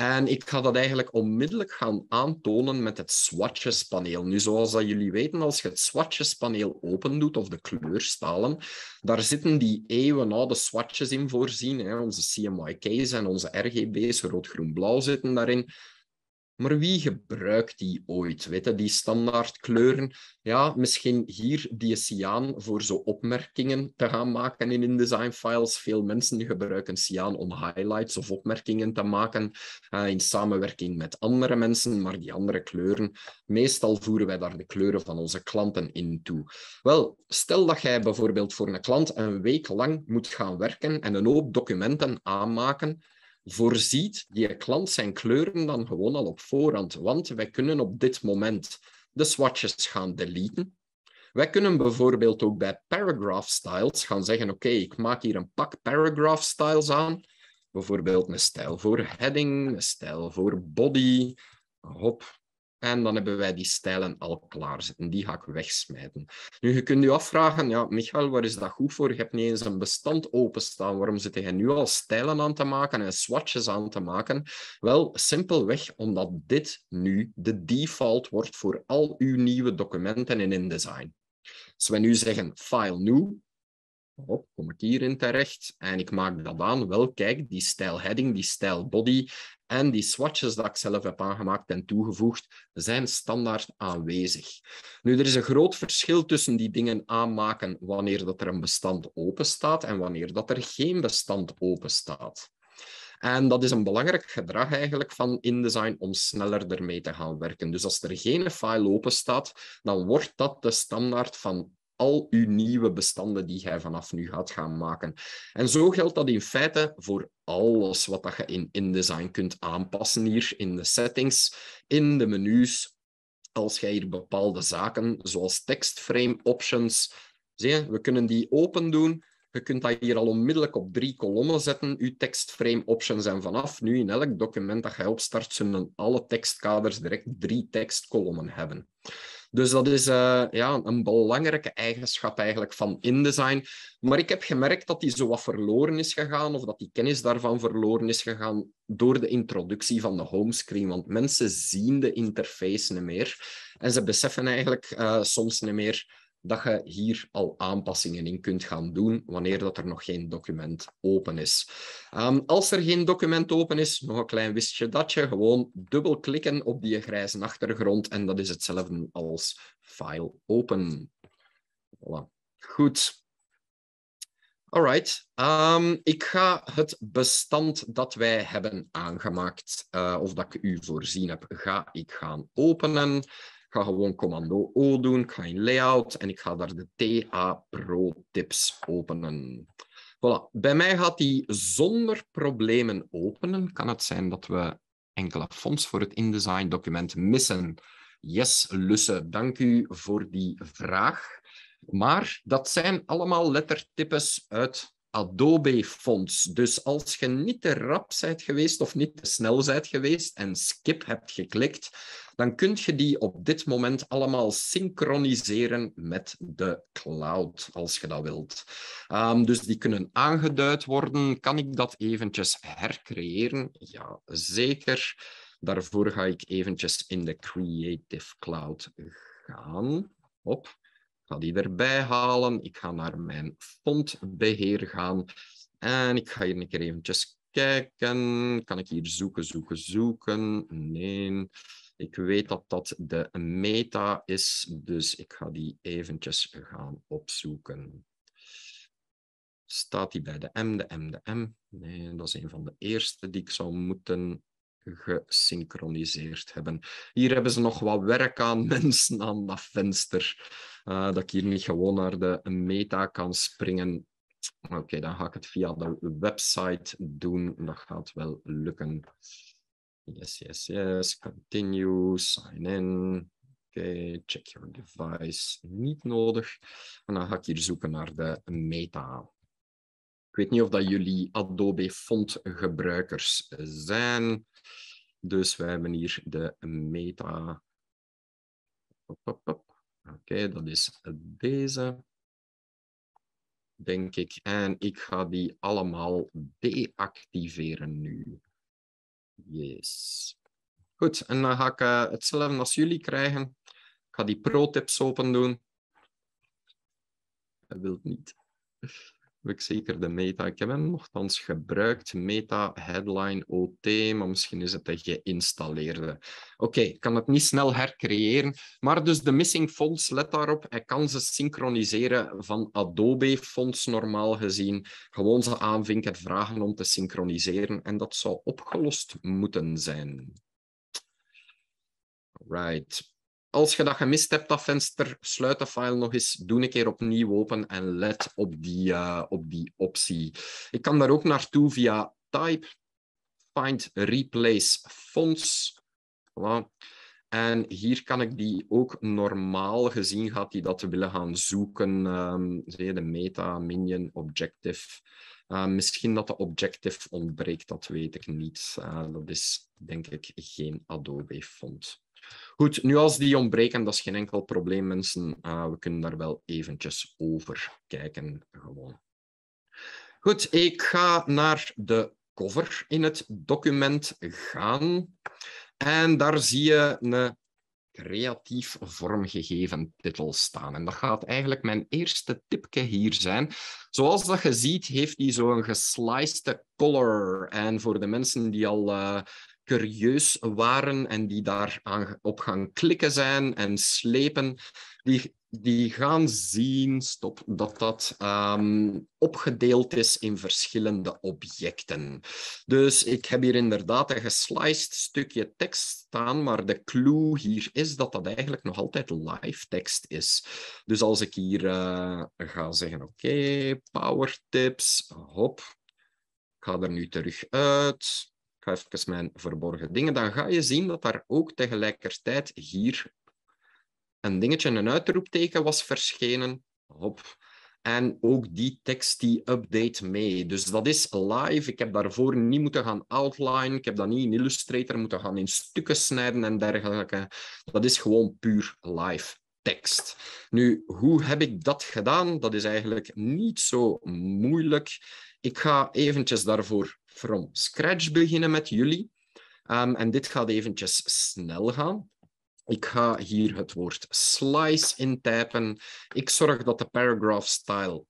En ik ga dat eigenlijk onmiddellijk gaan aantonen met het swatchespaneel. Nu, zoals dat jullie weten, als je het swatchespaneel opendoet, of de kleurstalen, daar zitten die eeuwenoude swatches in voorzien. Hè. Onze CMYK's en onze RGB's, rood, groen, blauw, zitten daarin. Maar wie gebruikt die ooit? Weet je, die standaardkleuren. Ja, misschien hier die cyaan voor zo opmerkingen te gaan maken in InDesign files. Veel mensen gebruiken cyaan om highlights of opmerkingen te maken eh, in samenwerking met andere mensen. Maar die andere kleuren, meestal voeren wij daar de kleuren van onze klanten in toe. Wel, stel dat jij bijvoorbeeld voor een klant een week lang moet gaan werken en een hoop documenten aanmaken voorziet die klant zijn kleuren dan gewoon al op voorhand. Want wij kunnen op dit moment de swatches gaan deleten. Wij kunnen bijvoorbeeld ook bij paragraph styles gaan zeggen: Oké, ik maak hier een pak paragraph styles aan. Bijvoorbeeld een stijl voor heading, een stijl voor body. Hop, en dan hebben wij die stijlen al klaar. zitten. Die ga ik wegsmijten. Nu, je kunt je afvragen, ja, Michael, waar is dat goed voor? Je hebt niet eens een bestand openstaan. Waarom zit jij nu al stijlen aan te maken en swatches aan te maken? Wel, simpelweg omdat dit nu de default wordt voor al uw nieuwe documenten in InDesign. Als we nu zeggen File New, op, kom ik hierin terecht en ik maak dat aan. Wel, kijk, die stijl heading, die stijl body, en die swatches dat ik zelf heb aangemaakt en toegevoegd, zijn standaard aanwezig. Nu, er is een groot verschil tussen die dingen aanmaken wanneer dat er een bestand open staat en wanneer dat er geen bestand open staat. En dat is een belangrijk gedrag eigenlijk van InDesign om sneller ermee te gaan werken. Dus als er geen file open staat, dan wordt dat de standaard van al uw nieuwe bestanden die jij vanaf nu gaat gaan maken. En zo geldt dat in feite voor alles wat je in InDesign kunt aanpassen hier in de settings, in de menus. Als jij hier bepaalde zaken, zoals tekstframe options, zie je, we kunnen die open doen. Je kunt dat hier al onmiddellijk op drie kolommen zetten, je tekstframe options. En vanaf nu in elk document dat je opstart, zullen alle tekstkaders direct drie tekstkolommen hebben. Dus dat is eh, ja, een belangrijke eigenschap eigenlijk van InDesign. Maar ik heb gemerkt dat die zo wat verloren is gegaan, of dat die kennis daarvan verloren is gegaan door de introductie van de homescreen. Want mensen zien de interface niet meer. En ze beseffen eigenlijk eh, soms niet meer dat je hier al aanpassingen in kunt gaan doen wanneer dat er nog geen document open is. Ehm, als er geen document open is, nog een klein wistje je gewoon dubbel klikken op die grijze achtergrond en dat is hetzelfde als file open. Voilà. Goed. Alright, ehm, ik ga het bestand dat wij hebben aangemaakt, eh, of dat ik u voorzien heb, ga ik gaan openen ga gewoon commando O doen, ik ga in layout en ik ga daar de TA Pro tips openen. Voilà. Bij mij gaat die zonder problemen openen. Kan het zijn dat we enkele fonds voor het InDesign document missen? Yes, Lusse, dank u voor die vraag. Maar dat zijn allemaal lettertippes uit Adobe Fonts. Dus als je niet te rap bent geweest of niet te snel bent geweest en skip hebt geklikt, dan kun je die op dit moment allemaal synchroniseren met de cloud, als je dat wilt. Ehm, dus die kunnen aangeduid worden. Kan ik dat eventjes hercreëren? Ja, zeker. Daarvoor ga ik eventjes in de Creative Cloud gaan. Op ga die erbij halen. Ik ga naar mijn fondbeheer gaan. En ik ga hier een keer eventjes kijken. Kan ik hier zoeken, zoeken, zoeken? Nee. Ik weet dat dat de meta is, dus ik ga die eventjes gaan opzoeken. Staat die bij de M, de M, de M? Nee, dat is een van de eerste die ik zou moeten gesynchroniseerd hebben. Hier hebben ze nog wat werk aan mensen aan dat venster. Eh, dat ik hier niet gewoon naar de meta kan springen. Oké, dan ga ik het via de website doen. Dat gaat wel lukken. Yes, yes, yes. Continue. Sign in. Oké, check your device. Niet nodig. En dan ga ik hier zoeken naar de meta. Ik weet niet of dat jullie Adobe Font gebruikers eh, zijn. Dus wij hebben hier de meta. Oké, dat is deze. Denk ik. En ik ga die allemaal deactiveren nu. Yes. Goed, en dan ga ik eh, hetzelfde als jullie krijgen. Ik ga die pro-tips open doen. Dat wil niet ik zeker de meta. Ik heb hem nogthans gebruikt, meta, headline, OT, maar misschien is het de geïnstalleerde. Oké, ik kan het niet snel hercreëren, maar dus de missing fonts, let daarop, hij kan ze synchroniseren van Adobe fonts normaal gezien. Gewoon ze aanvinken, vragen om te synchroniseren en dat zou opgelost moeten zijn. Right als je dat gemist hebt, dat venster, sluit de file nog eens, doe een keer opnieuw open en let op die, eh, op die optie. Ik kan daar ook naartoe via type, find replace fonts. Voilà. En hier kan ik die ook normaal gezien, gaat die dat willen gaan zoeken. Um, zie je, de meta, minion, objective. Eh, misschien dat de objective ontbreekt, dat weet ik niet. Eh, dat is denk ik geen Adobe font. Goed, nu als die ontbreken, dat is geen enkel probleem, mensen. Ah, we kunnen daar wel eventjes over kijken, gewoon. Goed, ik ga naar de cover in het document gaan. En daar zie je een creatief vormgegeven titel staan. En dat gaat eigenlijk mijn eerste tipje hier zijn. Zoals dat je ziet, heeft hij zo'n gesliced color. En voor de mensen die al eh, curieus waren en die daar op gaan klikken zijn en slepen, die, die gaan zien stop, dat dat ehm, opgedeeld is in verschillende objecten. Dus ik heb hier inderdaad een gesliced stukje tekst staan, maar de clue hier is dat dat eigenlijk nog altijd live tekst is. Dus als ik hier eh, ga zeggen, oké, okay, power tips, hop, ik ga er nu terug uit even mijn verborgen dingen, dan ga je zien dat daar ook tegelijkertijd hier een dingetje, een uitroepteken was verschenen. Hop. En ook die tekst die update mee. Dus dat is live. Ik heb daarvoor niet moeten gaan outline. Ik heb dat niet in Illustrator moeten gaan in stukken snijden en dergelijke. Dat is gewoon puur live tekst. Nu, hoe heb ik dat gedaan? Dat is eigenlijk niet zo moeilijk. Ik ga eventjes daarvoor from scratch beginnen met jullie. Ehm, en dit gaat eventjes snel gaan. Ik ga hier het woord slice intypen. Ik zorg dat de paragraph style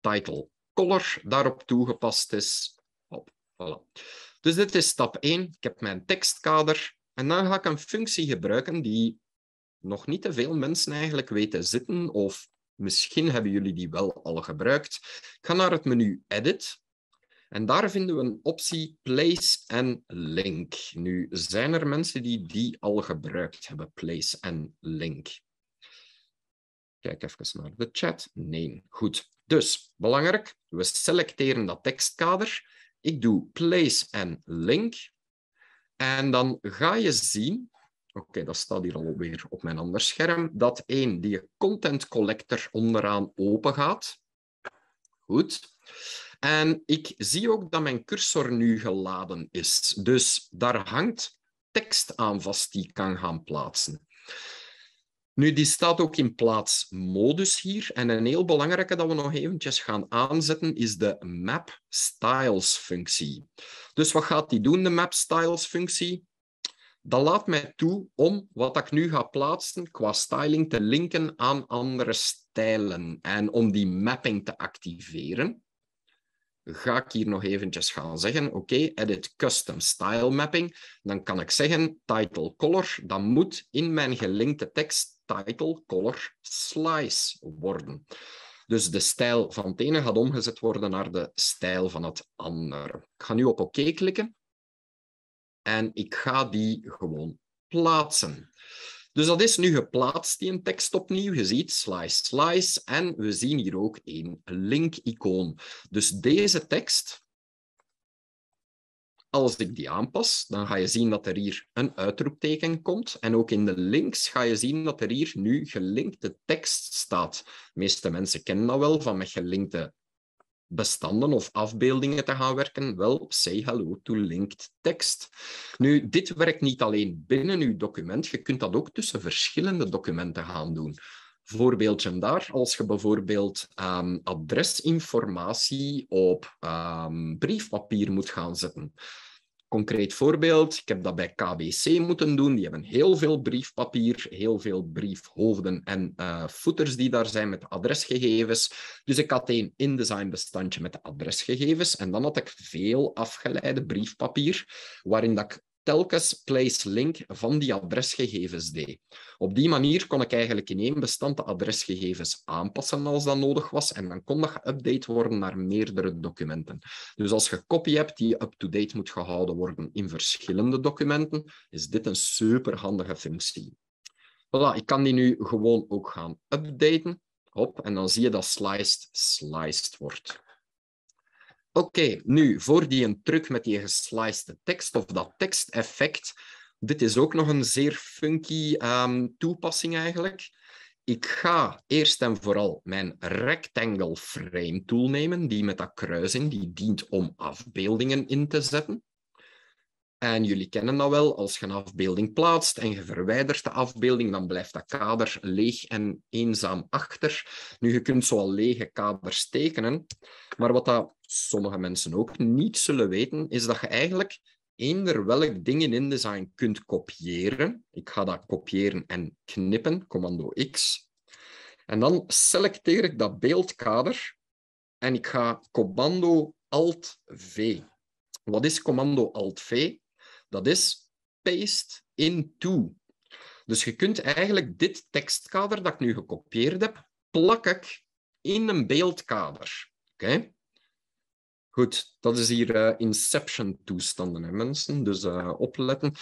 title color daarop toegepast is. Hop, voilà. Dus dit is stap 1. Ik heb mijn tekstkader. En dan ga ik een functie gebruiken die nog niet te veel mensen eigenlijk weten zitten. Of misschien hebben jullie die wel al gebruikt. Ik ga naar het menu Edit. En daar vinden we een optie place en link. Nu, zijn er mensen die die al gebruikt hebben, place en link? Kijk even naar de chat. Nee, goed. Dus, belangrijk, we selecteren dat tekstkader. Ik doe place en link. En dan ga je zien, oké, dat staat hier alweer op mijn ander scherm, dat één, die content collector onderaan open gaat. Goed. En ik zie ook dat mijn cursor nu geladen is. Dus daar hangt tekst aan vast die ik kan gaan plaatsen. Nu, die staat ook in plaatsmodus hier. En een heel belangrijke dat we nog eventjes gaan aanzetten is de map styles functie. Dus wat gaat die doen, de map styles functie? Dat laat mij toe om wat ik nu ga plaatsen qua styling te linken aan andere stijlen en om die mapping te activeren ga ik hier nog eventjes gaan zeggen, oké, edit custom style mapping, dan kan ik zeggen title color, dan moet in mijn gelinkte tekst title color slice worden. Dus de stijl van het ene gaat omgezet worden naar de stijl van het andere. Ik ga nu op oké klikken en ik ga die gewoon plaatsen. Dus dat is nu geplaatst, die tekst opnieuw. Je ziet slice, slice. En we zien hier ook een link-icoon. Dus deze tekst, als ik die aanpas, dan ga je zien dat er hier een uitroepteken komt. En ook in de links ga je zien dat er hier nu gelinkte tekst staat. De meeste mensen kennen dat wel van met gelinkte bestanden of afbeeldingen te gaan werken, wel say hello to linked text. Nu, dit werkt niet alleen binnen uw document, je kunt dat ook tussen verschillende documenten gaan doen. Voorbeeldje daar, als je bijvoorbeeld ehm, adresinformatie op ehm, briefpapier moet gaan zetten concreet voorbeeld, ik heb dat bij KBC moeten doen. Die hebben heel veel briefpapier, heel veel briefhoofden en voeters eh, footers die daar zijn met adresgegevens. Dus ik had één InDesign-bestandje met de adresgegevens en dan had ik veel afgeleide briefpapier waarin dat ik telkens place link van die adresgegevens deed. Op die manier kon ik eigenlijk in één bestand de adresgegevens aanpassen als dat nodig was en dan kon dat geüpdate worden naar meerdere documenten. Dus als je copy hebt die up-to-date moet gehouden worden in verschillende documenten, is dit een superhandige functie. Voilà, ik kan die nu gewoon ook gaan updaten. Hop, en dan zie je dat sliced sliced wordt. Oké, nu voor die een truc met die geslicede tekst of dat teksteffect. Dit is ook nog een zeer funky ehm, toepassing eigenlijk. Ik ga eerst en vooral mijn rectangle frame tool nemen, die met dat kruising, die dient om afbeeldingen in te zetten. En jullie kennen dat wel, als je een afbeelding plaatst en je verwijdert de afbeelding, dan blijft dat kader leeg en eenzaam achter. Nu, je kunt zoal lege kaders tekenen, maar wat dat sommige mensen ook niet zullen weten, is dat je eigenlijk eender welk ding in InDesign kunt kopiëren. Ik ga dat kopiëren en knippen, commando X. En dan selecteer ik dat beeldkader en ik ga commando Alt-V. Wat is commando Alt-V? Dat is paste into. Dus je kunt eigenlijk dit tekstkader dat ik nu gekopieerd heb, plak ik in een beeldkader. Oké? Goed, dat is hier eh, Inception-toestanden, hè, mensen. Dus eh, opletten.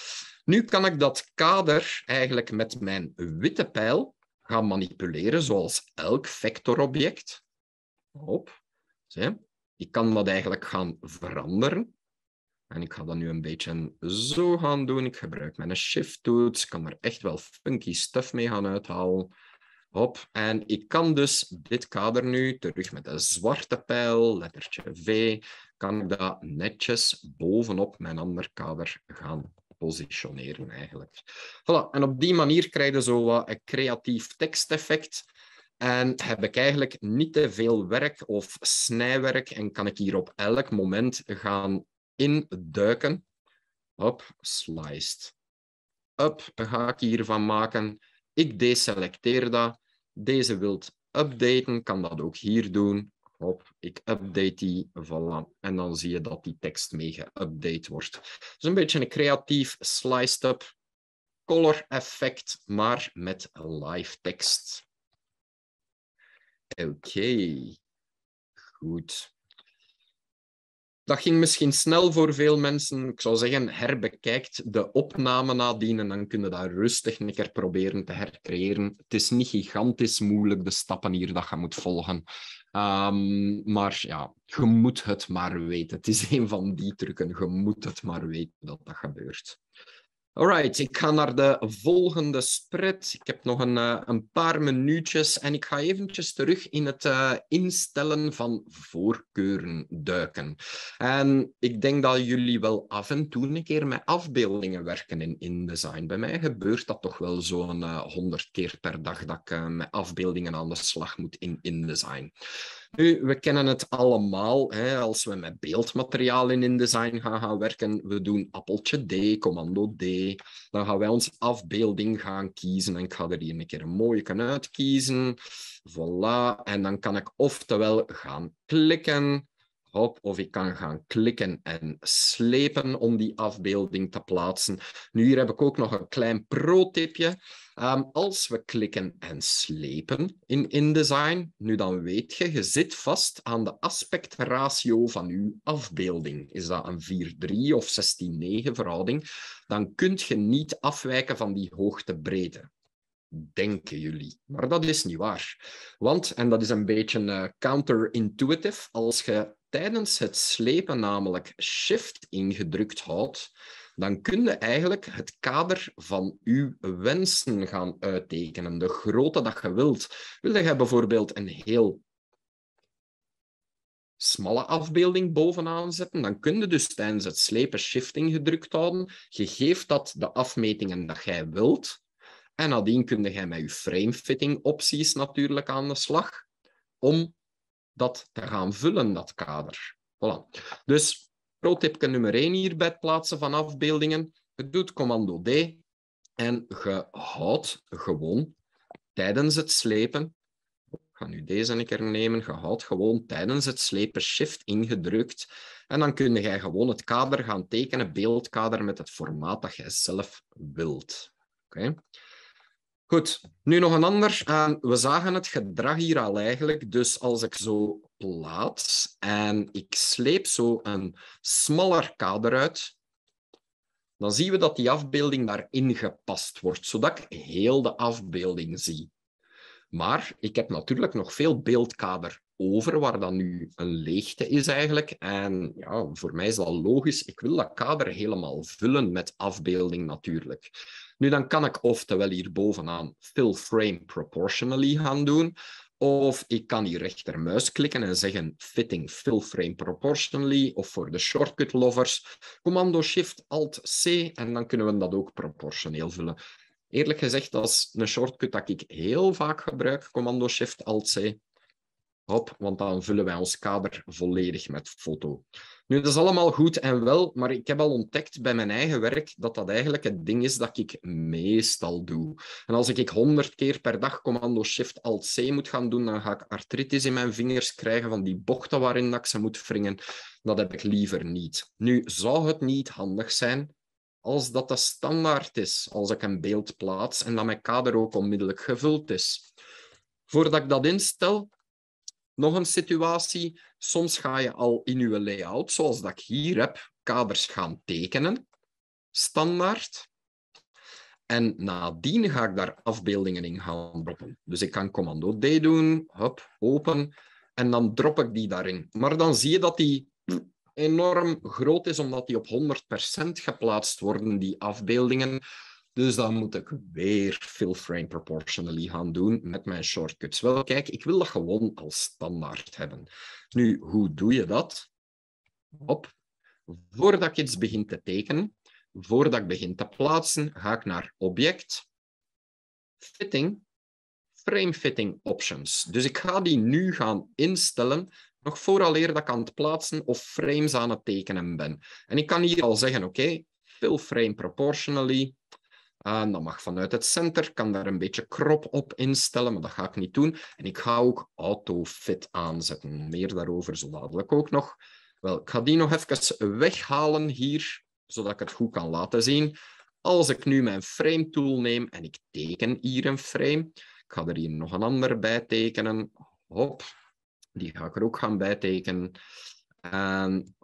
Nu kan ik dat kader eigenlijk met mijn witte pijl gaan manipuleren, zoals elk vectorobject. Hop. Ik kan dat eigenlijk gaan veranderen. En ik ga dat nu een beetje zo gaan doen. Ik gebruik mijn shift toets Ik kan er echt wel funky stuff mee gaan uithalen. Hop. En ik kan dus dit kader nu terug met een zwarte pijl, lettertje V, kan ik dat netjes bovenop mijn ander kader gaan positioneren eigenlijk. Voilà. En op die manier krijg je zo wat een creatief teksteffect. En heb ik eigenlijk niet te veel werk of snijwerk en kan ik hier op elk moment gaan in duiken op sliced. Up ga ik hiervan maken. Ik deselecteer dat. Deze wilt updaten, kan dat ook hier doen. Hop, ik update die, voilà. En dan zie je dat die tekst mee geüpdate wordt. Dus een beetje een creatief sliced up color effect, maar met live tekst. Oké, goed. Dat ging misschien snel voor veel mensen. Ik zou zeggen, herbekijkt de opname nadien en dan kun je dat rustig een keer proberen te hercreëren. Het is niet gigantisch moeilijk, de stappen hier dat je moet volgen. Ehm, maar ja, je moet het maar weten. Het is een van die trucken. Je moet het maar weten dat dat gebeurt. Allright, ik ga naar de volgende spread. Ik heb nog een, eh, een paar minuutjes en ik ga eventjes terug in het eh, instellen van voorkeuren duiken. En ik denk dat jullie wel af en toe een keer met afbeeldingen werken in InDesign. Bij mij gebeurt dat toch wel zo'n eh, honderd keer per dag dat ik met afbeeldingen aan de slag moet in InDesign. Nu, we kennen het allemaal hè, als we met beeldmateriaal in InDesign gaan, gaan werken. We doen appeltje D, commando D. Dan gaan wij ons afbeelding gaan kiezen. En ik ga er hier een keer een mooie uitkiezen. Voilà. En dan kan ik oftewel gaan klikken. of ik kan gaan klikken en slepen om die afbeelding te plaatsen. Nu, hier heb ik ook nog een klein pro-tipje. Ehm, als we klikken en slepen in InDesign, nu dan weet je, je zit vast aan de aspectratio van je afbeelding. Is dat een 4-3 of 16-9 verhouding? Dan kun je niet afwijken van die hoogte-breedte denken jullie. Maar dat is niet waar. Want, en dat is een beetje uh, eh, counterintuitive, als je tijdens het slepen namelijk shift ingedrukt houdt, dan kun je eigenlijk het kader van uw wensen gaan uittekenen, de grootte dat je wilt. Wil je bijvoorbeeld een heel smalle afbeelding bovenaan zetten, dan kun je dus tijdens het slepen shifting gedrukt houden. Je geeft dat de afmetingen dat jij wilt. En nadien kun je met je framefitting opties natuurlijk aan de slag om dat te gaan vullen, dat kader. Voilà. Dus Pro-tipje nummer 1 hier bij het plaatsen van afbeeldingen. Je doet commando D en je houdt gewoon tijdens het slepen. Ik ga nu deze een keer nemen. Je houdt gewoon tijdens het slepen shift ingedrukt. En dan kun je gewoon het kader gaan tekenen, beeldkader met het formaat dat jij zelf wilt. Oké. Goed, nu nog een ander. Eh, we zagen het gedrag hier al eigenlijk. Dus als ik zo plaats en ik sleep zo een smaller kader uit, dan zien we dat die afbeelding daarin gepast wordt, zodat ik heel de afbeelding zie. Maar ik heb natuurlijk nog veel beeldkader over, waar dan nu een leegte is eigenlijk. En ja, voor mij is dat logisch. Ik wil dat kader helemaal vullen met afbeelding natuurlijk. Nu, dan kan ik oftewel hier bovenaan fill frame proportionally gaan doen, of ik kan hier rechtermuis klikken en zeggen fitting fill frame proportionally, of voor de shortcut lovers, commando shift alt C, en dan kunnen we dat ook proportioneel vullen. Eerlijk gezegd, dat is een shortcut dat ik heel vaak gebruik, commando shift alt C. Hop, want dan vullen wij ons kader volledig met foto. Nu, dat is allemaal goed en wel, maar ik heb al ontdekt bij mijn eigen werk dat dat eigenlijk het ding is dat ik meestal doe. En als ik honderd keer per dag commando shift alt C moet gaan doen, dan ga ik artritis in mijn vingers krijgen van die bochten waarin ik ze moet wringen. Dat heb ik liever niet. Nu, zou het niet handig zijn als dat de standaard is, als ik een beeld plaats en dat mijn kader ook onmiddellijk gevuld is? Voordat ik dat instel, nog een situatie. Soms ga je al in je layout, zoals dat ik hier heb, kaders gaan tekenen, standaard. En nadien ga ik daar afbeeldingen in gaan droppen. Dus ik kan commando D doen, hup, open, en dan drop ik die daarin. Maar dan zie je dat die enorm groot is, omdat die op 100% geplaatst worden, die afbeeldingen. Dus dan moet ik weer fill frame proportionally gaan doen met mijn shortcuts. Wel, kijk, ik wil dat gewoon als standaard hebben. Nu, hoe doe je dat? Op. Voordat ik iets begin te tekenen, voordat ik begin te plaatsen, ga ik naar object, fitting, frame fitting options. Dus ik ga die nu gaan instellen, nog vooraleer dat ik aan het plaatsen of frames aan het tekenen ben. En ik kan hier al zeggen, oké, fill frame proportionally, dat mag vanuit het center, kan daar een beetje krop op instellen, maar dat ga ik niet doen. En ik ga ook autofit aanzetten. Meer daarover zo dadelijk ook nog. Wel, ik ga die nog even weghalen hier, zodat ik het goed kan laten zien. Als ik nu mijn frame tool neem en ik teken hier een frame, ik ga er hier nog een ander bij tekenen. Hop, die ga ik er ook gaan bijtekenen. En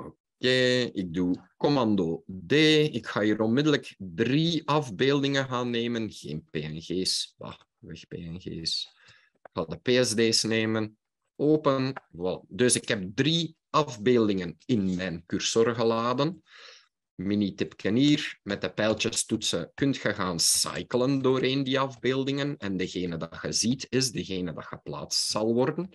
ik doe commando D. Ik ga hier onmiddellijk drie afbeeldingen gaan nemen. Geen PNG's. Wacht, weg PNG's. Ik ga de PSD's nemen. Open. Dus ik heb drie afbeeldingen in mijn cursor geladen. Mini-tipje hier. Met de pijltjes toetsen kunt je gaan cyclen doorheen die afbeeldingen. En degene dat je ziet is degene dat geplaatst zal worden.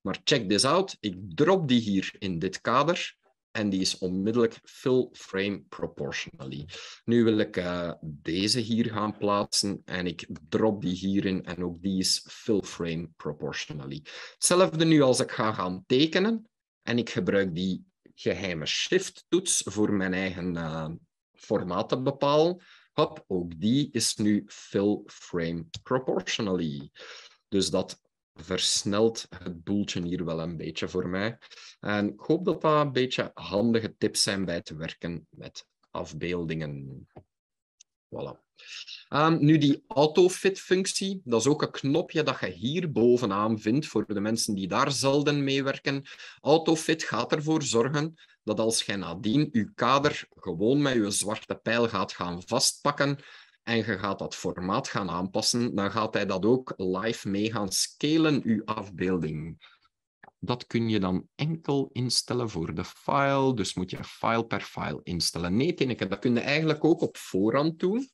Maar check this out. Ik drop die hier in dit kader en die is onmiddellijk fill frame proportionally. Nu wil ik eh, deze hier gaan plaatsen en ik drop die hierin en ook die is fill frame proportionally. Hetzelfde nu als ik ga gaan tekenen en ik gebruik die geheime shift toets voor mijn eigen uh, formaat te bepalen. Hop, ook die is nu fill frame proportionally. Dus dat versnelt het boeltje hier wel een beetje voor mij. En ik hoop dat dat een beetje handige tips zijn bij te werken met afbeeldingen. Voilà. Ehm, nu, die autofit-functie, dat is ook een knopje dat je hier bovenaan vindt voor de mensen die daar zelden mee werken. Autofit gaat ervoor zorgen dat als je nadien je kader gewoon met je zwarte pijl gaat gaan vastpakken, en je gaat dat formaat gaan aanpassen, dan gaat hij dat ook live mee gaan scalen, uw afbeelding. Dat kun je dan enkel instellen voor de file, dus moet je file per file instellen. Nee, Tineke, dat kun je eigenlijk ook op voorhand doen.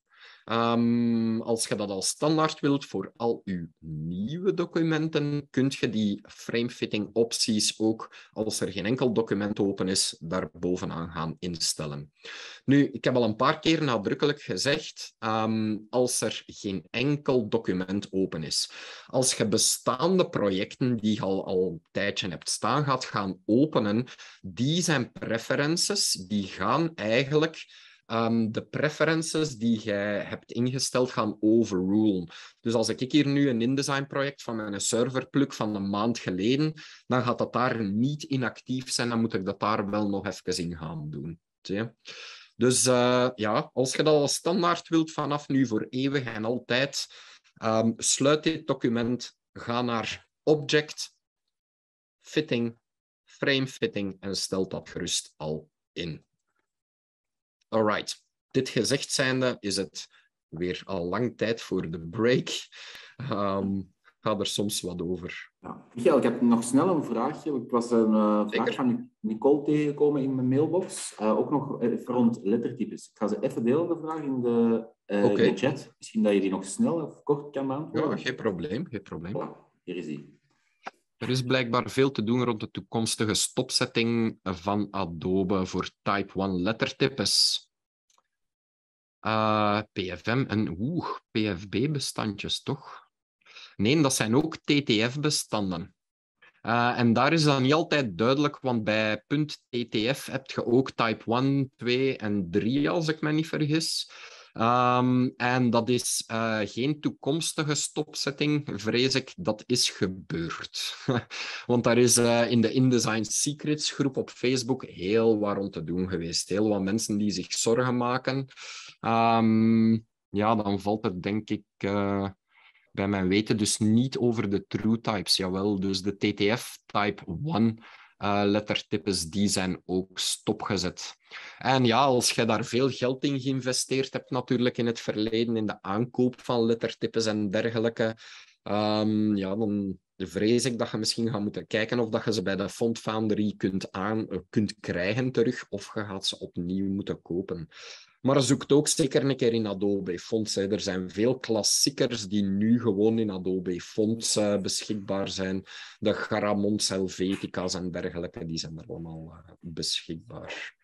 Ehm, als je dat als standaard wilt voor al uw nieuwe documenten, kunt je die framefitting opties ook, als er geen enkel document open is, daar bovenaan gaan instellen. Nu, ik heb al een paar keer nadrukkelijk gezegd, ehm, als er geen enkel document open is. Als je bestaande projecten die je al, al een tijdje hebt staan gaat gaan openen, die zijn preferences, die gaan eigenlijk Ehm, de preferences die jij hebt ingesteld gaan overrulen. Dus als ik hier nu een InDesign-project van mijn server pluk van een maand geleden, dan gaat dat daar niet inactief zijn. Dan moet ik dat daar wel nog even in gaan doen. Dus eh, ja, als je dat als standaard wilt vanaf nu voor eeuwig en altijd, ehm, sluit dit document, ga naar Object, Fitting, Frame Fitting en stel dat gerust al in. Alright, dit gezegd zijnde is het weer al lang tijd voor de break. Ehm, ga er soms wat over. Ja. ik heb nog snel een vraagje. Ik was een eh, vraag van Nicole tegengekomen in mijn mailbox. Eh, ook nog eh, rond lettertypes. Ik ga ze even delen, de vraag, in de, de chat. Misschien dat je die nog snel of kort kan beantwoorden. Ja, geen probleem. Geen probleem. hier is die. Er is blijkbaar veel te doen rond de toekomstige stopzetting van Adobe voor Type 1 lettertypes. Eh, PFM en oeh, PFB-bestandjes, toch? Nee, dat zijn ook TTF-bestanden. Eh, en daar is dan niet altijd duidelijk, want bij .ttf heb je ook type 1, 2 en 3, als ik me niet vergis. Ehm, en dat is eh, geen toekomstige stopzetting, vrees ik, dat is gebeurd. Want daar is eh, in de InDesign Secrets groep op Facebook heel wat rond te doen geweest. Heel wat mensen die zich zorgen maken. Ehm, ja, dan valt het denk ik eh, bij mijn weten dus niet over de true types. Jawel, dus de TTF type 1 uh, die zijn ook stopgezet. En ja, als je daar veel geld in geïnvesteerd hebt natuurlijk in het verleden, in de aankoop van lettertypes en dergelijke, ehm, ja, dan vrees ik dat je misschien gaat moeten kijken of dat je ze bij de Font Foundry kunt, aan, eh, kunt krijgen terug, of je gaat ze opnieuw moeten kopen. Maar zoekt ook zeker een keer in Adobe Fonts. Er zijn veel klassiekers die nu gewoon in Adobe Fonts eh, beschikbaar zijn. De Garamond Helvetica's en dergelijke, die zijn er allemaal eh, beschikbaar.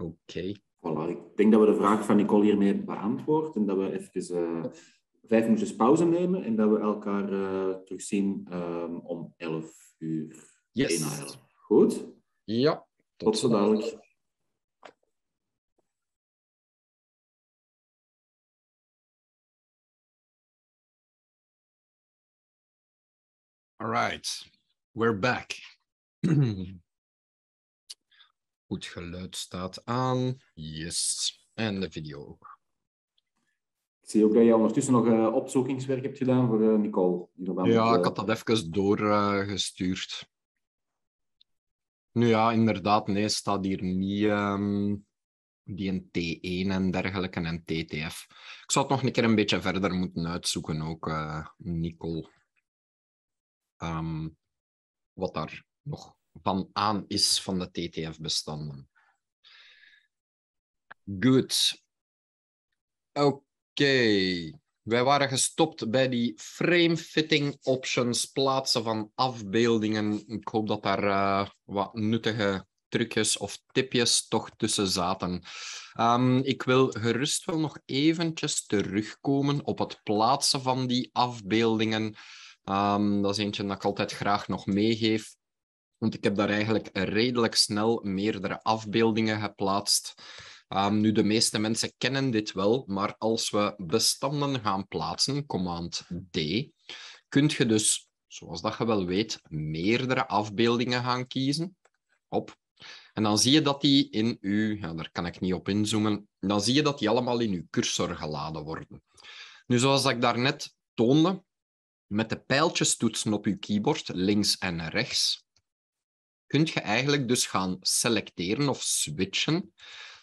Oké. Voilà, ik denk dat we de vraag van Nicole hiermee beantwoord en dat we even eh, vijf minuutjes pauze nemen en dat we elkaar terugzien um, om elf uur. Yes. Goed? Ja, tot, tot zo dadelijk. All right, we're back. Goed geluid staat aan. Yes. En de video ook. Ik zie ook dat je ondertussen nog uh, opzoekingswerk hebt gedaan voor eh, Nicole. Ja, ik had dat even doorgestuurd. Eh, nu ja, inderdaad, nee, staat hier niet ehm, die een T1 en dergelijke en TTF. Ik zou het nog een keer een beetje verder moeten uitzoeken ook, Nicole um, wat daar nog van aan is van de TTF-bestanden. Goed. Oké. Wij waren gestopt bij die frame fitting options, plaatsen van afbeeldingen. Ik hoop dat daar eh, wat nuttige trucjes of tipjes toch tussen zaten. Ehm, ik wil gerust wel nog eventjes terugkomen op het plaatsen van die afbeeldingen. Ehm, dat is eentje dat ik altijd graag nog meegeef. Want ik heb daar eigenlijk redelijk snel meerdere afbeeldingen geplaatst. Ehm, nu, de meeste mensen kennen dit wel, maar als we bestanden gaan plaatsen, command D, kunt je dus, zoals dat je wel weet, meerdere afbeeldingen gaan kiezen. Op. En dan zie je dat die in uw, ja, daar kan ik niet op inzoomen, dan zie je dat die allemaal in uw cursor geladen worden. Nu, zoals ik daarnet toonde, met de pijltjes toetsen op je keyboard, links en rechts, kunt je eigenlijk dus gaan selecteren of switchen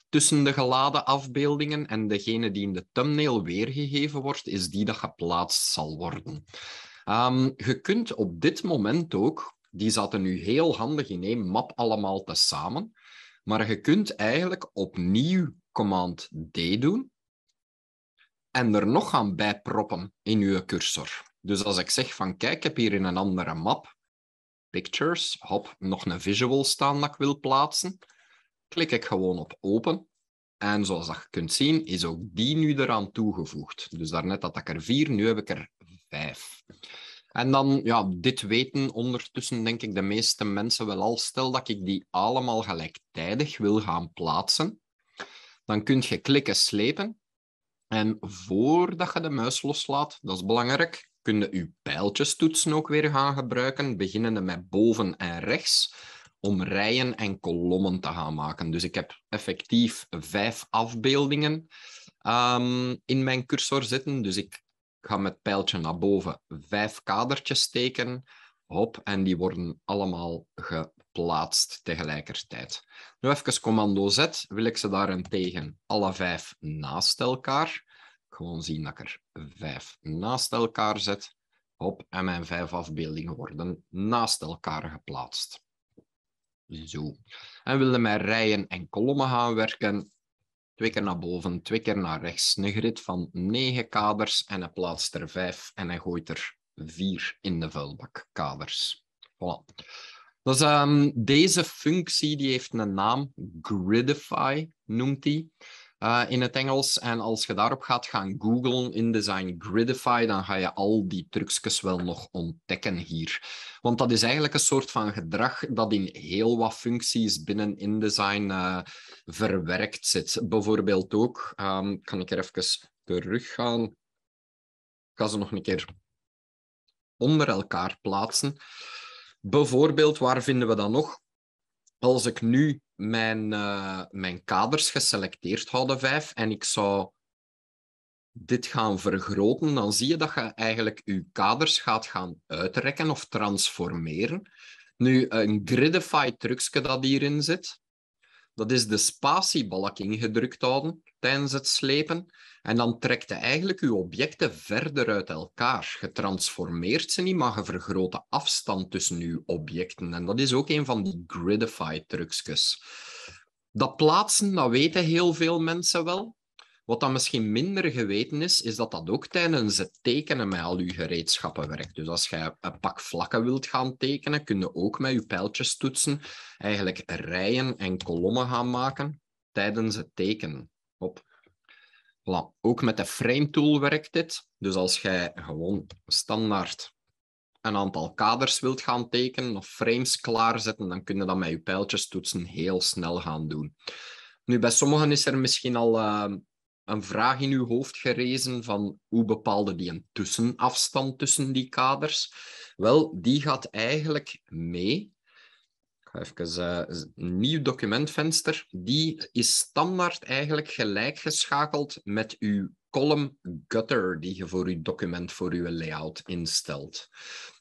tussen de geladen afbeeldingen en degene die in de thumbnail weergegeven wordt, is die dat geplaatst zal worden. Ehm, je kunt op dit moment ook, die zaten nu heel handig in één map allemaal tezamen, maar je kunt eigenlijk opnieuw command D doen en er nog gaan bijproppen in je cursor. Dus als ik zeg van kijk, ik heb hier in een andere map pictures, hop, nog een visual staan dat ik wil plaatsen, klik ik gewoon op open. En zoals dat je kunt zien, is ook die nu eraan toegevoegd. Dus daarnet had ik er vier, nu heb ik er vijf. En dan, ja, dit weten ondertussen denk ik de meeste mensen wel al. Stel dat ik die allemaal gelijktijdig wil gaan plaatsen, dan kun je klikken slepen. En voordat je de muis loslaat, dat is belangrijk, kunnen pijltjes toetsen ook weer gaan gebruiken, beginnende met boven en rechts, om rijen en kolommen te gaan maken. Dus ik heb effectief vijf afbeeldingen ehm, in mijn cursor zitten. Dus ik ga met pijltje naar boven vijf kadertjes steken, Hop, en die worden allemaal geplaatst tegelijkertijd. Nu even commando Z, wil ik ze daarentegen alle vijf naast elkaar gewoon zien dat ik er vijf naast elkaar zet. Hop, en mijn vijf afbeeldingen worden naast elkaar geplaatst. Zo. En wilde mijn rijen en kolommen gaan werken. Twee keer naar boven, twee keer naar rechts. Een grid van negen kaders en hij plaatst er vijf en hij gooit er vier in de vuilbak kaders. Voilà. Dus deze functie die heeft een naam, Gridify noemt hij. Eh, in het Engels. En als je daarop gaat gaan googlen InDesign Gridify, dan ga je al die trucjes wel nog ontdekken hier. Want dat is eigenlijk een soort van gedrag dat in heel wat functies binnen InDesign eh, verwerkt zit. Bijvoorbeeld ook, um, kan ik er even teruggaan? Ik ga ze nog een keer onder elkaar plaatsen. Bijvoorbeeld, waar vinden we dat nog? Als ik nu mijn, eh, mijn kaders geselecteerd houden, vijf, en ik zou dit gaan vergroten, dan zie je dat je eigenlijk je kaders gaat gaan uitrekken of transformeren. Nu, een gridify trucje dat hierin zit, dat is de spatiebalk ingedrukt houden tijdens het slepen. En dan trekt je eigenlijk je objecten verder uit elkaar. Je transformeert ze niet, maar je vergroot de afstand tussen je objecten. En dat is ook een van die gridify trucs. Dat plaatsen, dat weten heel veel mensen wel. Wat dan misschien minder geweten is, is dat dat ook tijdens het tekenen met al uw gereedschappen werkt. Dus als jij een pak vlakken wilt gaan tekenen, kun je ook met je pijltjes toetsen eigenlijk rijen en kolommen gaan maken tijdens het tekenen. Op. Voilà. Ook met de frame tool werkt dit. Dus als jij gewoon standaard een aantal kaders wilt gaan tekenen of frames klaarzetten, dan kun je dat met je pijltjes toetsen heel snel gaan doen. Nu, bij sommigen is er misschien al eh, een vraag in uw hoofd gerezen van hoe bepaalde die een tussenafstand tussen die kaders? Wel, die gaat eigenlijk mee. Ik ga even eh, een nieuw documentvenster. Die is standaard eigenlijk gelijkgeschakeld met uw column gutter die je voor uw document, voor uw layout instelt.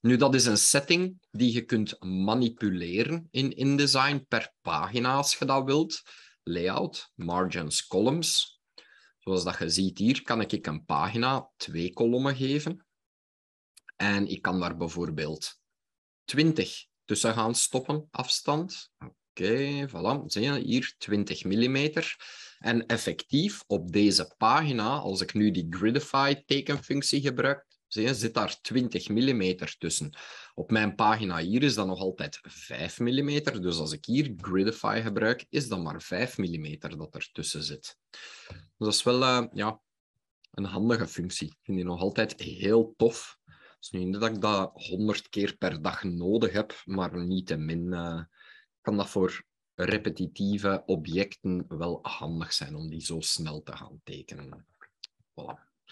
Nu, dat is een setting die je kunt manipuleren in InDesign per pagina als je dat wilt. Layout, margins, columns, Zoals dat je ziet hier, kan ik een pagina twee kolommen geven. En ik kan daar bijvoorbeeld 20 tussen gaan stoppen, afstand. Oké, voilà. Zie je hier 20 mm. En effectief op deze pagina, als ik nu die gridify tekenfunctie gebruik, zie je, zit daar 20 mm tussen. Op mijn pagina hier is dat nog altijd 5 mm. Dus als ik hier gridify gebruik, is dat maar 5 mm dat er tussen zit. Dus dat is wel eh, ja, een handige functie. Ik vind die nog altijd heel tof. Dus nu niet dat ik dat honderd keer per dag nodig heb, maar niet te min eh, kan dat voor repetitieve objecten wel handig zijn om die zo snel te gaan tekenen. Voilà.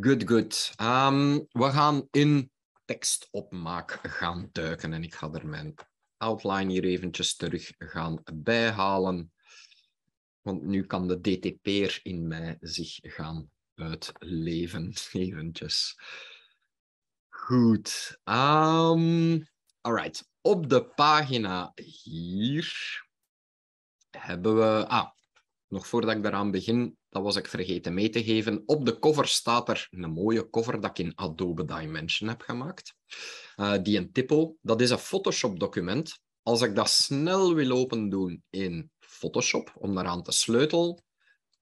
Good, good. Ehm, we gaan in tekstopmaak gaan duiken en ik ga er mijn outline hier eventjes terug gaan bijhalen. Want nu kan de DTP'er in mij zich gaan uitleven, eventjes. Goed. Um, ehm, right. Op de pagina hier hebben we... Ah, nog voordat ik daaraan begin, dat was ik vergeten mee te geven. Op de cover staat er een mooie cover dat ik in Adobe Dimension heb gemaakt. Uh, die een tippel. Dat is een Photoshop document. Als ik dat snel wil open doen in Photoshop om daaraan te sleutel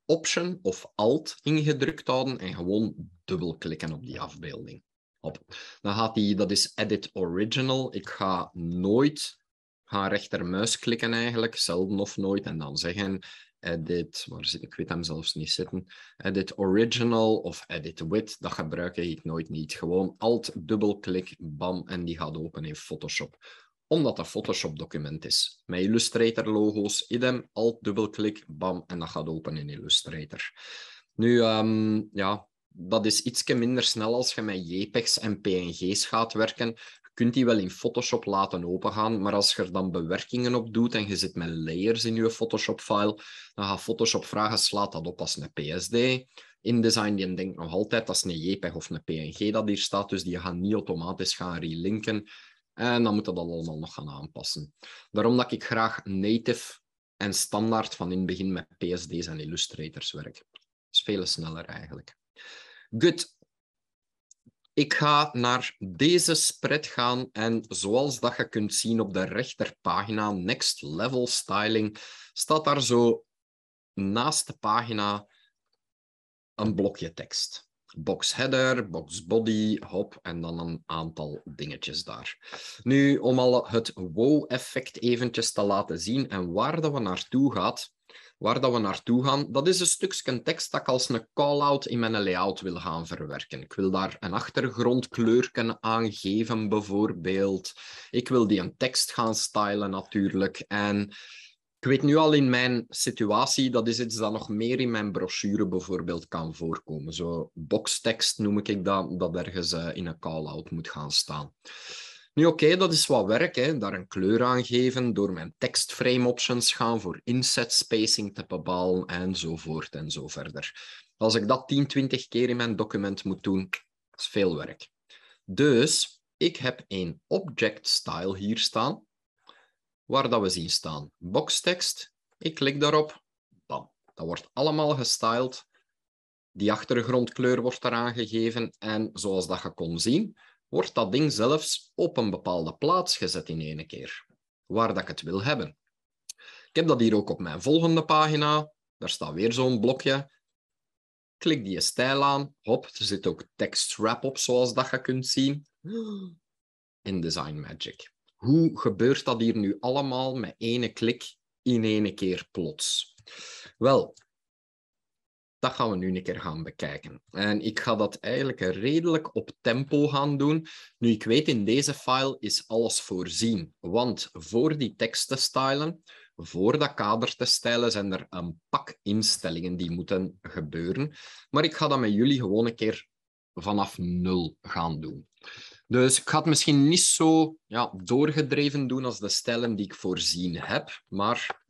Option of Alt ingedrukt houden en gewoon dubbelklikken op die afbeelding. Op. Dan gaat die, dat is Edit Original. Ik ga nooit gaan rechtermuis klikken eigenlijk, zelden of nooit, en dan zeggen edit, waar zit, ik weet hem zelfs niet zitten, edit original of edit Width. dat gebruik ik nooit niet. Gewoon alt dubbelklik, bam, en die gaat open in Photoshop omdat dat Photoshop-document is. Met Illustrator-logo's, idem, alt, dubbelklik, bam, en dat gaat open in Illustrator. Nu, ehm, ja, dat is ietsje minder snel als je met JPEGs en PNG's gaat werken. Je kunt die wel in Photoshop laten opengaan, maar als je er dan bewerkingen op doet en je zit met layers in je Photoshop-file, dan gaat Photoshop vragen, slaat dat op als een PSD? InDesign die denkt nog altijd, dat het een JPEG of een PNG dat hier staat, dus die gaat niet automatisch gaan relinken. En dan moet dat allemaal nog gaan aanpassen. Daarom dat ik graag native en standaard van in het begin met PSD's en Illustrators werk. is veel sneller eigenlijk. Goed. Ik ga naar deze spread gaan en zoals dat je kunt zien op de rechterpagina, Next Level Styling, staat daar zo naast de pagina een blokje tekst box header, box body, hop en dan een aantal dingetjes daar. Nu, om al het wow-effect eventjes te laten zien en waar dat we naartoe gaat, waar dat we naartoe gaan, dat is een stukje tekst dat ik als een call-out in mijn layout wil gaan verwerken. Ik wil daar een achtergrondkleur aan geven, bijvoorbeeld. Ik wil die een tekst gaan stylen natuurlijk. En ik weet nu al in mijn situatie, dat is iets dat nog meer in mijn brochure bijvoorbeeld kan voorkomen. Zo boxtekst noem ik dat, dat ergens eh, in een call-out moet gaan staan. Nu oké, dat is wat werk, hè. daar een kleur aan geven, door mijn tekstframe options gaan voor inset spacing te bepalen enzovoort en zo verder. Als ik dat 10, 20 keer in mijn document moet doen, is veel werk. Dus ik heb een object style hier staan waar dat we zien staan. Boxtekst, ik klik daarop, bam. Dat wordt allemaal gestyled. Die achtergrondkleur wordt eraan gegeven en zoals dat je kon zien, wordt dat ding zelfs op een bepaalde plaats gezet in één keer, waar dat ik het wil hebben. Ik heb dat hier ook op mijn volgende pagina. Daar staat weer zo'n blokje. Klik die stijl aan. Hop, er zit ook tekstwrap op, zoals dat je kunt zien. In Design Magic hoe gebeurt dat hier nu allemaal met ene klik in ene keer plots? Wel, dat gaan we nu een keer gaan bekijken. En ik ga dat eigenlijk redelijk op tempo gaan doen. Nu, ik weet, in deze file is alles voorzien. Want voor die tekst te stylen, voor dat kader te stylen, zijn er een pak instellingen die moeten gebeuren. Maar ik ga dat met jullie gewoon een keer vanaf nul gaan doen. Dus ik ga het misschien niet zo ja, doorgedreven doen als de stijlen die ik voorzien heb, maar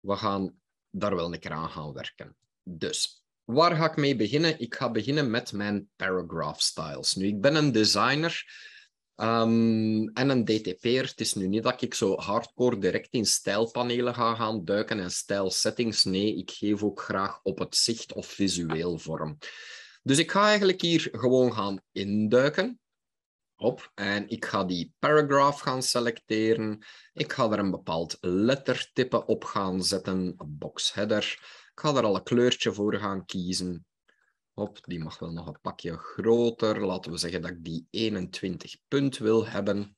we gaan daar wel een keer aan gaan werken. Dus, waar ga ik mee beginnen? Ik ga beginnen met mijn paragraph styles. Nu, ik ben een designer ehm, en een DTP'er. Het is nu niet dat ik zo hardcore direct in stijlpanelen ga gaan duiken en stijlsettings. Nee, ik geef ook graag op het zicht of visueel vorm. Dus ik ga eigenlijk hier gewoon gaan induiken op en ik ga die paragraph gaan selecteren. Ik ga er een bepaald lettertype op gaan zetten, een box header. Ik ga er al een kleurtje voor gaan kiezen. Op, die mag wel nog een pakje groter. Laten we zeggen dat ik die 21 punt wil hebben.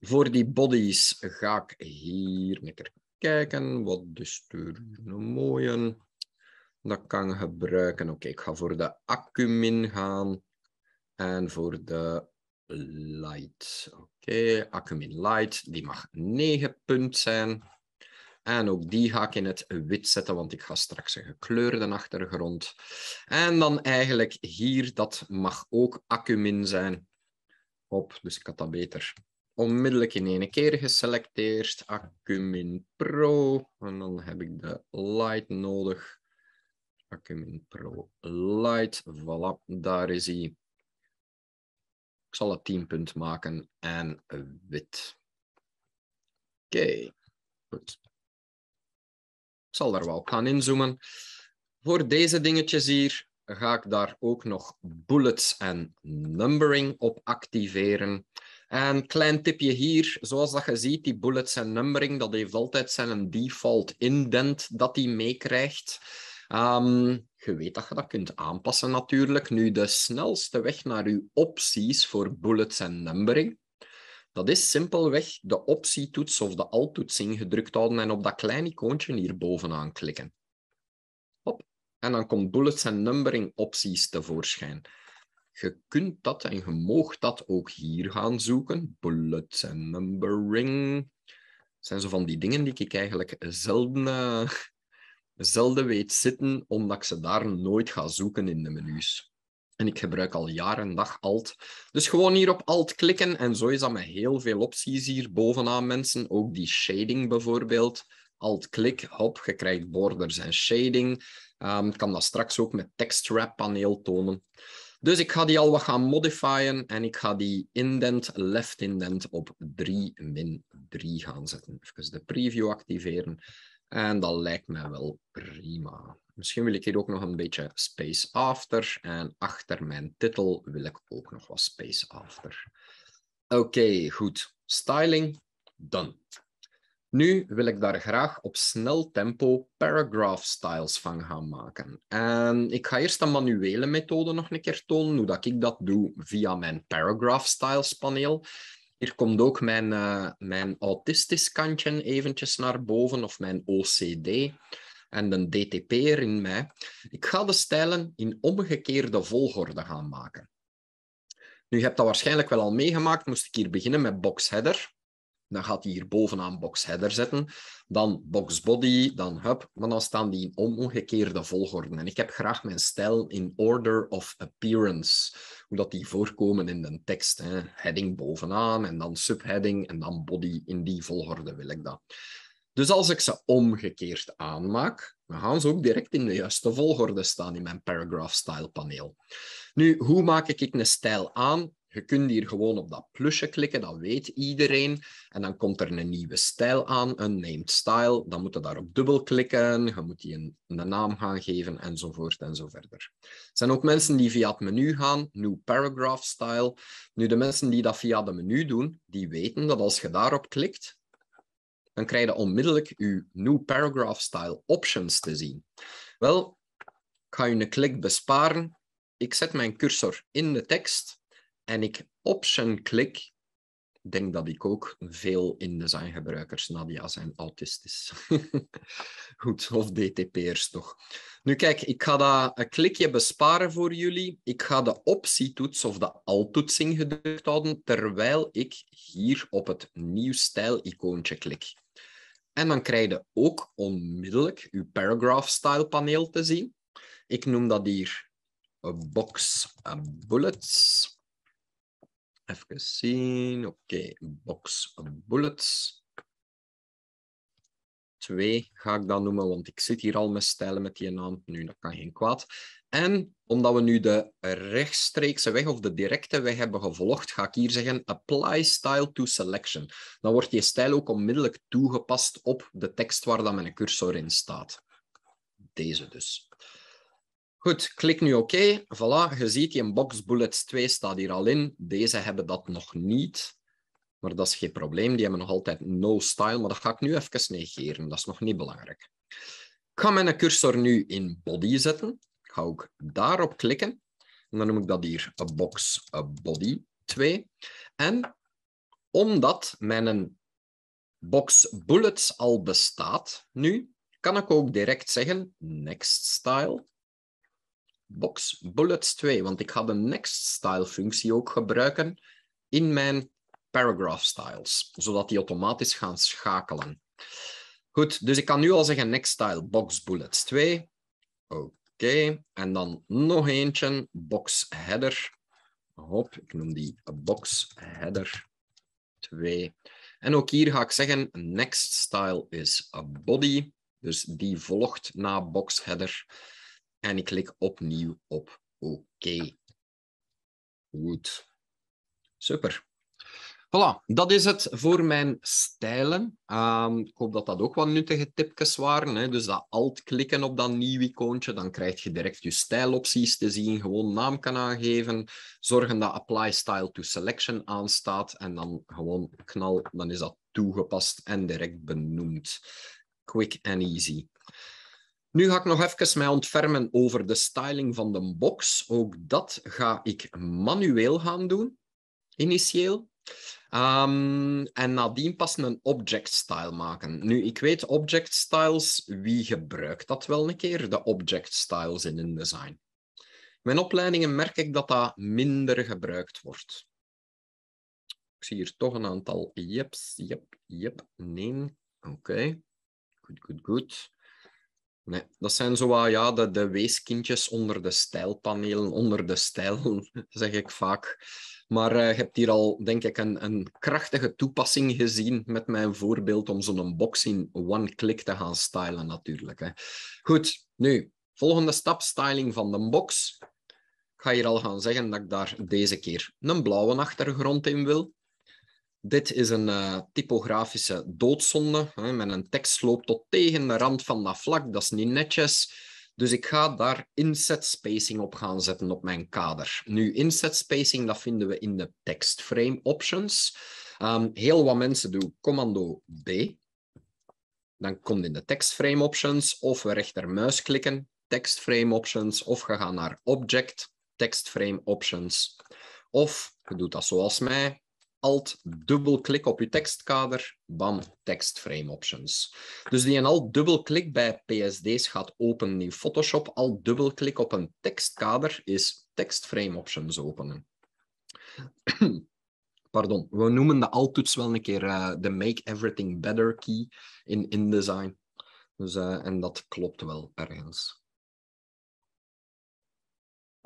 Voor die bodies ga ik hier een keer kijken. Wat is dus er een mooie? Dat kan gebruiken. Oké, ik ga voor de acumin gaan. En voor de light. Oké, okay. acumin light, die mag 9 punt zijn. En ook die ga ik in het wit zetten, want ik ga straks een gekleurde achtergrond. En dan eigenlijk hier, dat mag ook acumin zijn. Hop, dus ik had dat beter onmiddellijk in één keer geselecteerd. Acumin Pro. En dan heb ik de light nodig. Acumin Pro Light. Voilà, daar is hij. Ik zal het 10 punt maken en wit. Oké, goed. Ik zal daar wel op gaan inzoomen. Voor deze dingetjes hier ga ik daar ook nog bullets en numbering op activeren. En klein tipje hier, zoals dat je ziet, die bullets en numbering, dat heeft altijd zijn default indent dat hij meekrijgt. Ehm, je weet dat je dat kunt aanpassen natuurlijk. Nu, de snelste weg naar je opties voor bullets en numbering, dat is simpelweg de optietoets of de alt-toets ingedrukt houden en op dat kleine icoontje hier bovenaan klikken. Hop. En dan komt bullets en numbering opties tevoorschijn. Je kunt dat en je moogt dat ook hier gaan zoeken. Bullets en numbering. zijn zo van die dingen die ik eigenlijk zelden eh, zelden weet zitten, omdat ik ze daar nooit ga zoeken in de menus. En ik gebruik al jaren en dag Alt. Dus gewoon hier op Alt klikken en zo is dat met heel veel opties hier bovenaan mensen. Ook die shading bijvoorbeeld. Alt-klik, hop, je krijgt borders en shading. ik ehm, kan dat straks ook met wrap paneel tonen. Dus ik ga die al wat gaan modifieren en ik ga die indent, left indent op 3 min 3 gaan zetten. Even de preview activeren. En dat lijkt me wel prima. Misschien wil ik hier ook nog een beetje space after. En achter mijn titel wil ik ook nog wat space after. Oké, goed. Styling, done. Nu wil ik daar graag op snel tempo paragraph styles van gaan maken. En ik ga eerst de manuele methode nog een keer tonen, hoe dat ik dat doe via mijn paragraph styles paneel. Hier komt ook mijn, eh, mijn autistisch kantje eventjes naar boven, of mijn OCD en de DTP'er in mij. Ik ga de stijlen in omgekeerde volgorde gaan maken. Nu, je hebt dat waarschijnlijk wel al meegemaakt, moest ik hier beginnen met boxheader. Dan gaat hij hier bovenaan box header zetten. Dan box body, dan hub. Maar dan staan die in omgekeerde volgorde. En ik heb graag mijn stijl in order of appearance. Hoe dat die voorkomen in de tekst. Hè. Heading bovenaan en dan subheading en dan body. In die volgorde wil ik dat. Dus als ik ze omgekeerd aanmaak, dan gaan ze ook direct in de juiste volgorde staan in mijn paragraph style paneel. Nu, hoe maak ik een stijl aan? Je kunt hier gewoon op dat plusje klikken, dat weet iedereen. En dan komt er een nieuwe stijl aan, een named style. Dan moet je daarop dubbel klikken, je moet die een, een naam gaan geven, enzovoort verder. Er zijn ook mensen die via het menu gaan, new paragraph style. Nu, de mensen die dat via de menu doen, die weten dat als je daarop klikt, dan krijg je onmiddellijk je new paragraph style options te zien. Wel, ik ga je een klik besparen. Ik zet mijn cursor in de tekst en ik op zijn klik denk dat ik ook veel InDesign-gebruikers, Nadia, zijn autistisch. Goed, of DTP'ers toch. Nu kijk, ik ga dat een klikje besparen voor jullie. Ik ga de optietoets of de altoetsing gedrukt houden, terwijl ik hier op het nieuw stijl-icoontje klik. En dan krijg je ook onmiddellijk je paragraph style paneel te zien. Ik noem dat hier box eh, bullets. Even zien. Oké, box bullets. Twee ga ik dan noemen, want ik zit hier al met stijlen met die naam. Nu, dat kan geen kwaad. En omdat we nu de rechtstreekse weg of de directe weg hebben gevolgd, ga ik hier zeggen apply style to selection. Dan wordt je stijl ook onmiddellijk toegepast op de tekst waar dan mijn cursor in staat. Deze dus. Goed, klik nu oké. Voilà, je ziet, in box bullets 2 staat hier al in. Deze hebben dat nog niet. Maar dat is geen probleem. Die hebben nog altijd no style. Maar dat ga ik nu even negeren. Dat is nog niet belangrijk. Ik ga mijn cursor nu in body zetten. Ik ga ook daarop klikken. En dan noem ik dat hier box body 2. En omdat mijn box bullets al bestaat nu, kan ik ook direct zeggen next style box bullets 2, want ik ga de next style functie ook gebruiken in mijn paragraph styles, zodat die automatisch gaan schakelen. Goed, dus ik kan nu al zeggen next style box bullets 2. Oké, en dan nog eentje, box header. Hop, ik noem die box header 2. En ook hier ga ik zeggen next style is a body. Dus die volgt na box header. En ik klik opnieuw op oké. Goed. Super. Voilà, dat is het voor mijn stijlen. Ehm, ik hoop dat dat ook wat nuttige tipjes waren. Hè. Dus dat alt-klikken op dat nieuw icoontje, dan krijg je direct je stijlopties te zien. Gewoon naam kan aangeven, zorgen dat Apply Style to Selection aanstaat en dan gewoon knal, dan is dat toegepast en direct benoemd. Quick and easy. Nu ga ik nog even mij ontfermen over de styling van de box. Ook dat ga ik manueel gaan doen, initieel. Um, en nadien pas een object style maken. Nu, ik weet object styles, wie gebruikt dat wel een keer? De object styles in InDesign. Mijn opleidingen merk ik dat dat minder gebruikt wordt. Ik zie hier toch een aantal jeps, yep, yep. nee. Oké, goed, goed, goed. Nee, dat zijn zo ja, de, de weeskindjes onder de stijlpanelen, onder de stijl, zeg ik vaak. Maar eh, je hebt hier al, denk ik, een, een krachtige toepassing gezien met mijn voorbeeld om zo'n box in one-click te gaan stylen natuurlijk. Hè. Goed, nu, volgende stap, styling van de box. Ik ga hier al gaan zeggen dat ik daar deze keer een blauwe achtergrond in wil. Dit is een eh, typografische doodzonde. Hè. Mijn tekst loopt tot tegen de rand van dat vlak. Dat is niet netjes. Dus ik ga daar inset spacing op gaan zetten op mijn kader. Nu, inset spacing, dat vinden we in de text frame options. Ehm, heel wat mensen doen commando B. Dan komt in de text frame options of we rechtermuis klikken, text frame options of we gaan naar object, text frame options. Of je doet dat zoals mij, alt dubbelklik op je tekstkader, bam, text frame options. Dus die een alt dubbelklik bij PSD's gaat open in Photoshop. Alt dubbelklik op een tekstkader is text frame options openen. Pardon, we noemen de alt-toets wel een keer eh, de make everything better key in InDesign. Dus, eh, en dat klopt wel ergens.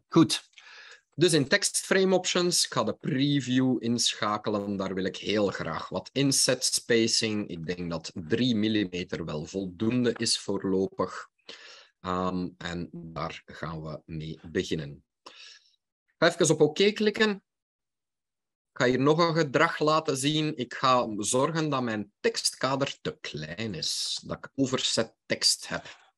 Goed, dus in tekstframe options, ik ga de preview inschakelen. Daar wil ik heel graag wat inset spacing. Ik denk dat 3 mm wel voldoende is voorlopig. Ehm, en daar gaan we mee beginnen. Even op OK klikken. Ik ga hier nog een gedrag laten zien. Ik ga zorgen dat mijn tekstkader te klein is. Dat ik overzet tekst heb.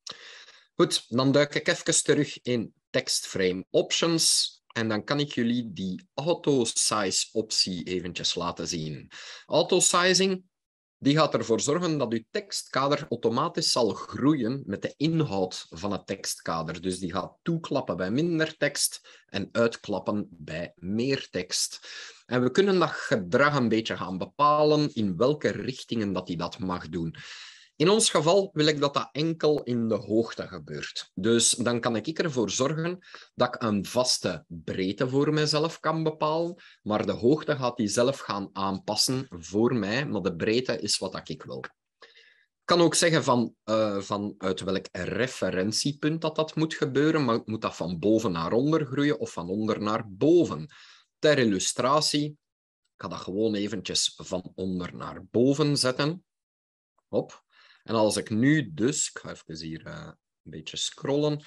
Goed, dan duik ik even terug in tekstframe options. En dan kan ik jullie die auto-size optie eventjes laten zien. Auto-sizing die gaat ervoor zorgen dat uw tekstkader automatisch zal groeien met de inhoud van het tekstkader. Dus die gaat toeklappen bij minder tekst en uitklappen bij meer tekst. En we kunnen dat gedrag een beetje gaan bepalen in welke richtingen dat hij dat mag doen. In ons geval wil ik dat dat enkel in de hoogte gebeurt. Dus dan kan ik ervoor zorgen dat ik een vaste breedte voor mezelf kan bepalen, maar de hoogte gaat die zelf gaan aanpassen voor mij, maar de breedte is wat ik wil. Ik kan ook zeggen van, eh, van uit welk referentiepunt dat dat moet gebeuren, maar moet dat van boven naar onder groeien of van onder naar boven? Ter illustratie, ik ga dat gewoon eventjes van onder naar boven zetten. Hop. En als ik nu dus, ik ga even hier eh, een beetje scrollen.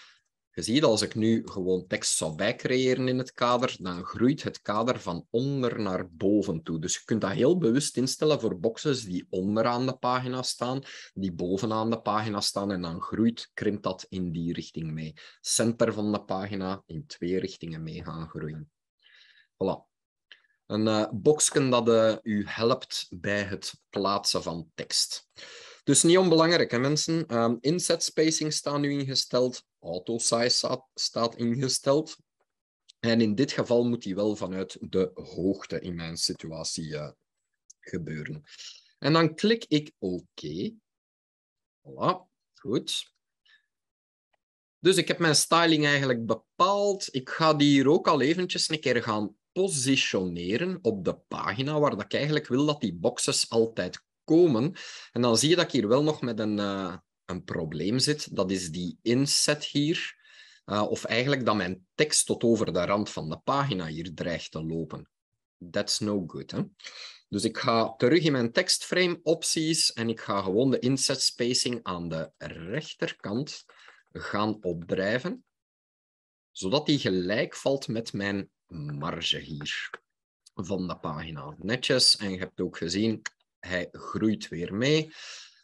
Je ziet, als ik nu gewoon tekst zou bijcreëren in het kader, dan groeit het kader van onder naar boven toe. Dus je kunt dat heel bewust instellen voor boxes die onderaan de pagina staan, die bovenaan de pagina staan, en dan groeit, krimpt dat in die richting mee. Center van de pagina in twee richtingen mee gaan groeien. Voilà. Een uh, dat eh, u helpt bij het plaatsen van tekst. Dus niet onbelangrijk, hè, mensen. Um, ehm, inset spacing staat nu ingesteld. Auto size staat ingesteld. En in dit geval moet die wel vanuit de hoogte in mijn situatie eh, gebeuren. En dan klik ik OK. Voilà, goed. Dus ik heb mijn styling eigenlijk bepaald. Ik ga die hier ook al eventjes een keer gaan positioneren op de pagina waar ik eigenlijk wil dat die boxes altijd komen. En dan zie je dat ik hier wel nog met een, eh, een probleem zit. Dat is die inset hier. Eh, of eigenlijk dat mijn tekst tot over de rand van de pagina hier dreigt te lopen. That's no good. Hè? Dus ik ga terug in mijn tekstframe opties en ik ga gewoon de inset spacing aan de rechterkant gaan opdrijven, zodat die gelijk valt met mijn marge hier van de pagina. Netjes, en je hebt ook gezien, hij groeit weer mee.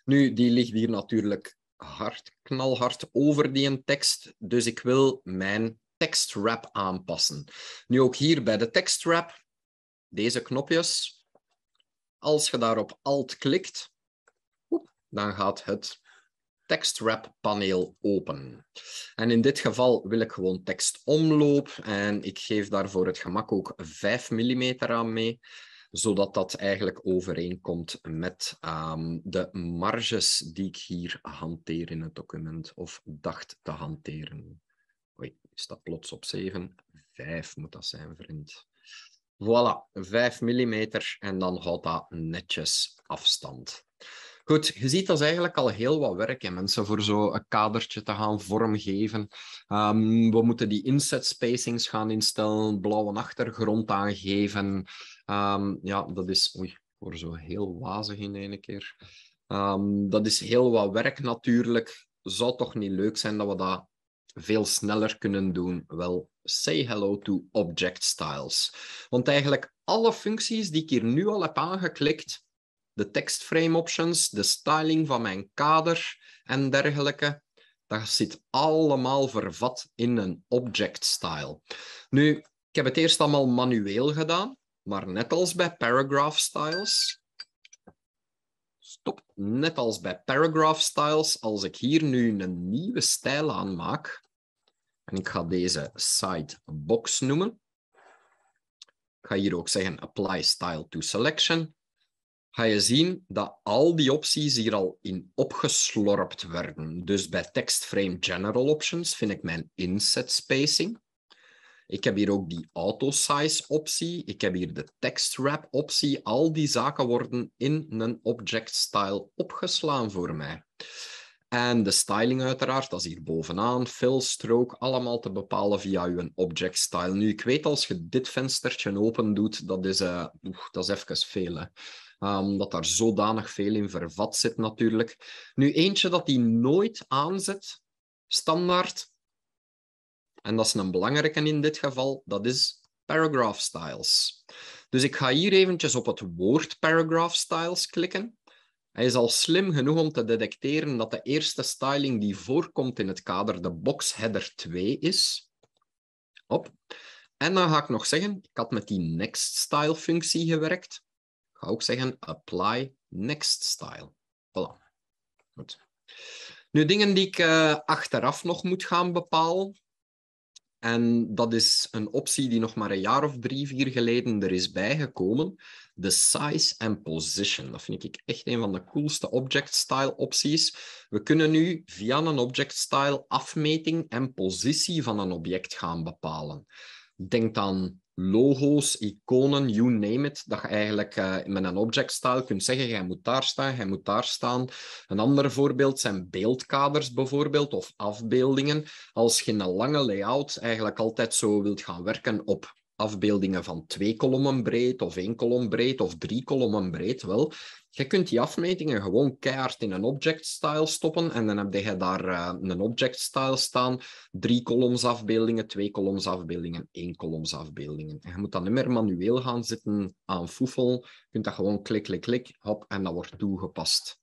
Nu, die ligt hier natuurlijk hard, knalhard over die een tekst. Dus ik wil mijn tekstrap aanpassen. Nu ook hier bij de tekstrap, deze knopjes. Als je daarop Alt klikt, dan gaat het tekstrap paneel open. En in dit geval wil ik gewoon tekst tekstomloop en ik geef daarvoor het gemak ook 5 mm aan mee zodat dat eigenlijk overeenkomt met ehm, de marges die ik hier hanteer in het document of dacht te hanteren. Oei, is dat plots op 7? 5 moet dat zijn, vriend. Voilà, 5 mm en dan houdt dat netjes afstand. Goed, je ziet dat is eigenlijk al heel wat werk in mensen voor zo'n kadertje te gaan vormgeven. Ehm, we moeten die inset spacings gaan instellen, blauwe achtergrond aangeven. Ehm, ja, dat is. Oei, voor zo heel wazig in één keer. Ehm, dat is heel wat werk natuurlijk. Zou toch niet leuk zijn dat we dat veel sneller kunnen doen? Wel, say hello to object styles. Want eigenlijk alle functies die ik hier nu al heb aangeklikt, de tekstframe options, de styling van mijn kader en dergelijke. Dat zit allemaal vervat in een object style. Nu, ik heb het eerst allemaal manueel gedaan, maar net als bij paragraph styles. Stop. Net als bij paragraph styles, als ik hier nu een nieuwe stijl aanmaak, en ik ga deze site box noemen. Ik ga hier ook zeggen apply style to selection ga je zien dat al die opties hier al in opgeslorpt werden. Dus bij text frame general options vind ik mijn inset spacing. Ik heb hier ook die auto size optie. Ik heb hier de text wrap optie. Al die zaken worden in een object style opgeslaan voor mij. En de styling uiteraard, dat is hier bovenaan. Fill, stroke, allemaal te bepalen via je object style. Nu, ik weet als je dit venstertje open doet, dat is, eh, dat is even veel. Hè. Ah, omdat daar zodanig veel in vervat zit natuurlijk. Nu, eentje dat die nooit aanzet, standaard, en dat is een belangrijke in dit geval, dat is paragraph styles. Dus ik ga hier eventjes op het woord paragraph styles klikken. Hij is al slim genoeg om te detecteren dat de eerste styling die voorkomt in het kader de box header 2 is. Op. En dan ga ik nog zeggen, ik had met die next style functie gewerkt ga ook zeggen apply next style. Voilà. Goed. Nu, dingen die ik eh, achteraf nog moet gaan bepalen. En dat is een optie die nog maar een jaar of drie, vier geleden er is bijgekomen. De size and position. Dat vind ik echt een van de coolste object style opties. We kunnen nu via een object style afmeting en positie van een object gaan bepalen. Denk aan logo's, iconen, you name it, dat je eigenlijk eh, met een object style kunt zeggen, jij moet daar staan, jij moet daar staan. Een ander voorbeeld zijn beeldkaders bijvoorbeeld, of afbeeldingen. Als je in een lange layout eigenlijk altijd zo wilt gaan werken op afbeeldingen van twee kolommen breed of één kolom breed of drie kolommen breed. Wel, je kunt die afmetingen gewoon keihard in een object style stoppen en dan heb je daar eh, een object style staan, drie koloms afbeeldingen, twee koloms afbeeldingen, één koloms afbeeldingen. En je moet dan niet meer manueel gaan zitten aan foefel. Je kunt dat gewoon klik, klik, klik, hop, en dat wordt toegepast.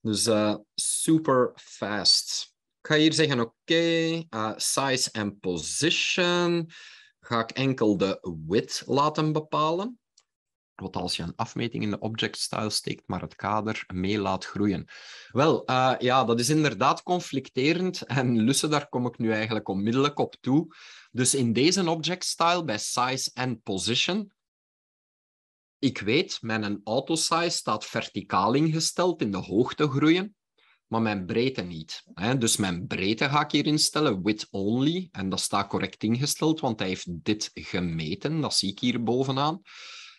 Dus eh, super fast. Ik ga hier zeggen, oké, eh, size en position ga ik enkel de width laten bepalen. Wat als je een afmeting in de object style steekt, maar het kader mee laat groeien. Wel, eh, ja, dat is inderdaad conflicterend. En lussen daar kom ik nu eigenlijk onmiddellijk op toe. Dus in deze object style, bij size en position, ik weet, mijn autosize staat verticaal ingesteld in de hoogte groeien maar mijn breedte niet. Hè? Dus mijn breedte ga ik hier instellen, width only. En dat staat correct ingesteld, want hij heeft dit gemeten. Dat zie ik hier bovenaan.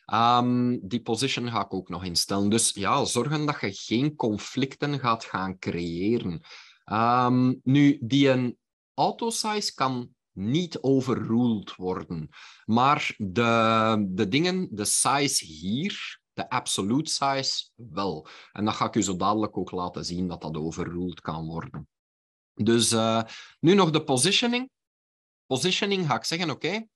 Ehm, die position ga ik ook nog instellen. Dus ja, zorgen dat je geen conflicten gaat gaan creëren. Ehm, nu, die een autosize kan niet overruled worden. Maar de, de dingen, de size hier, de absolute size wel. En dat ga ik u zo dadelijk ook laten zien, dat dat overruled kan worden. Dus eh, nu nog de positioning. Positioning ga ik zeggen, oké,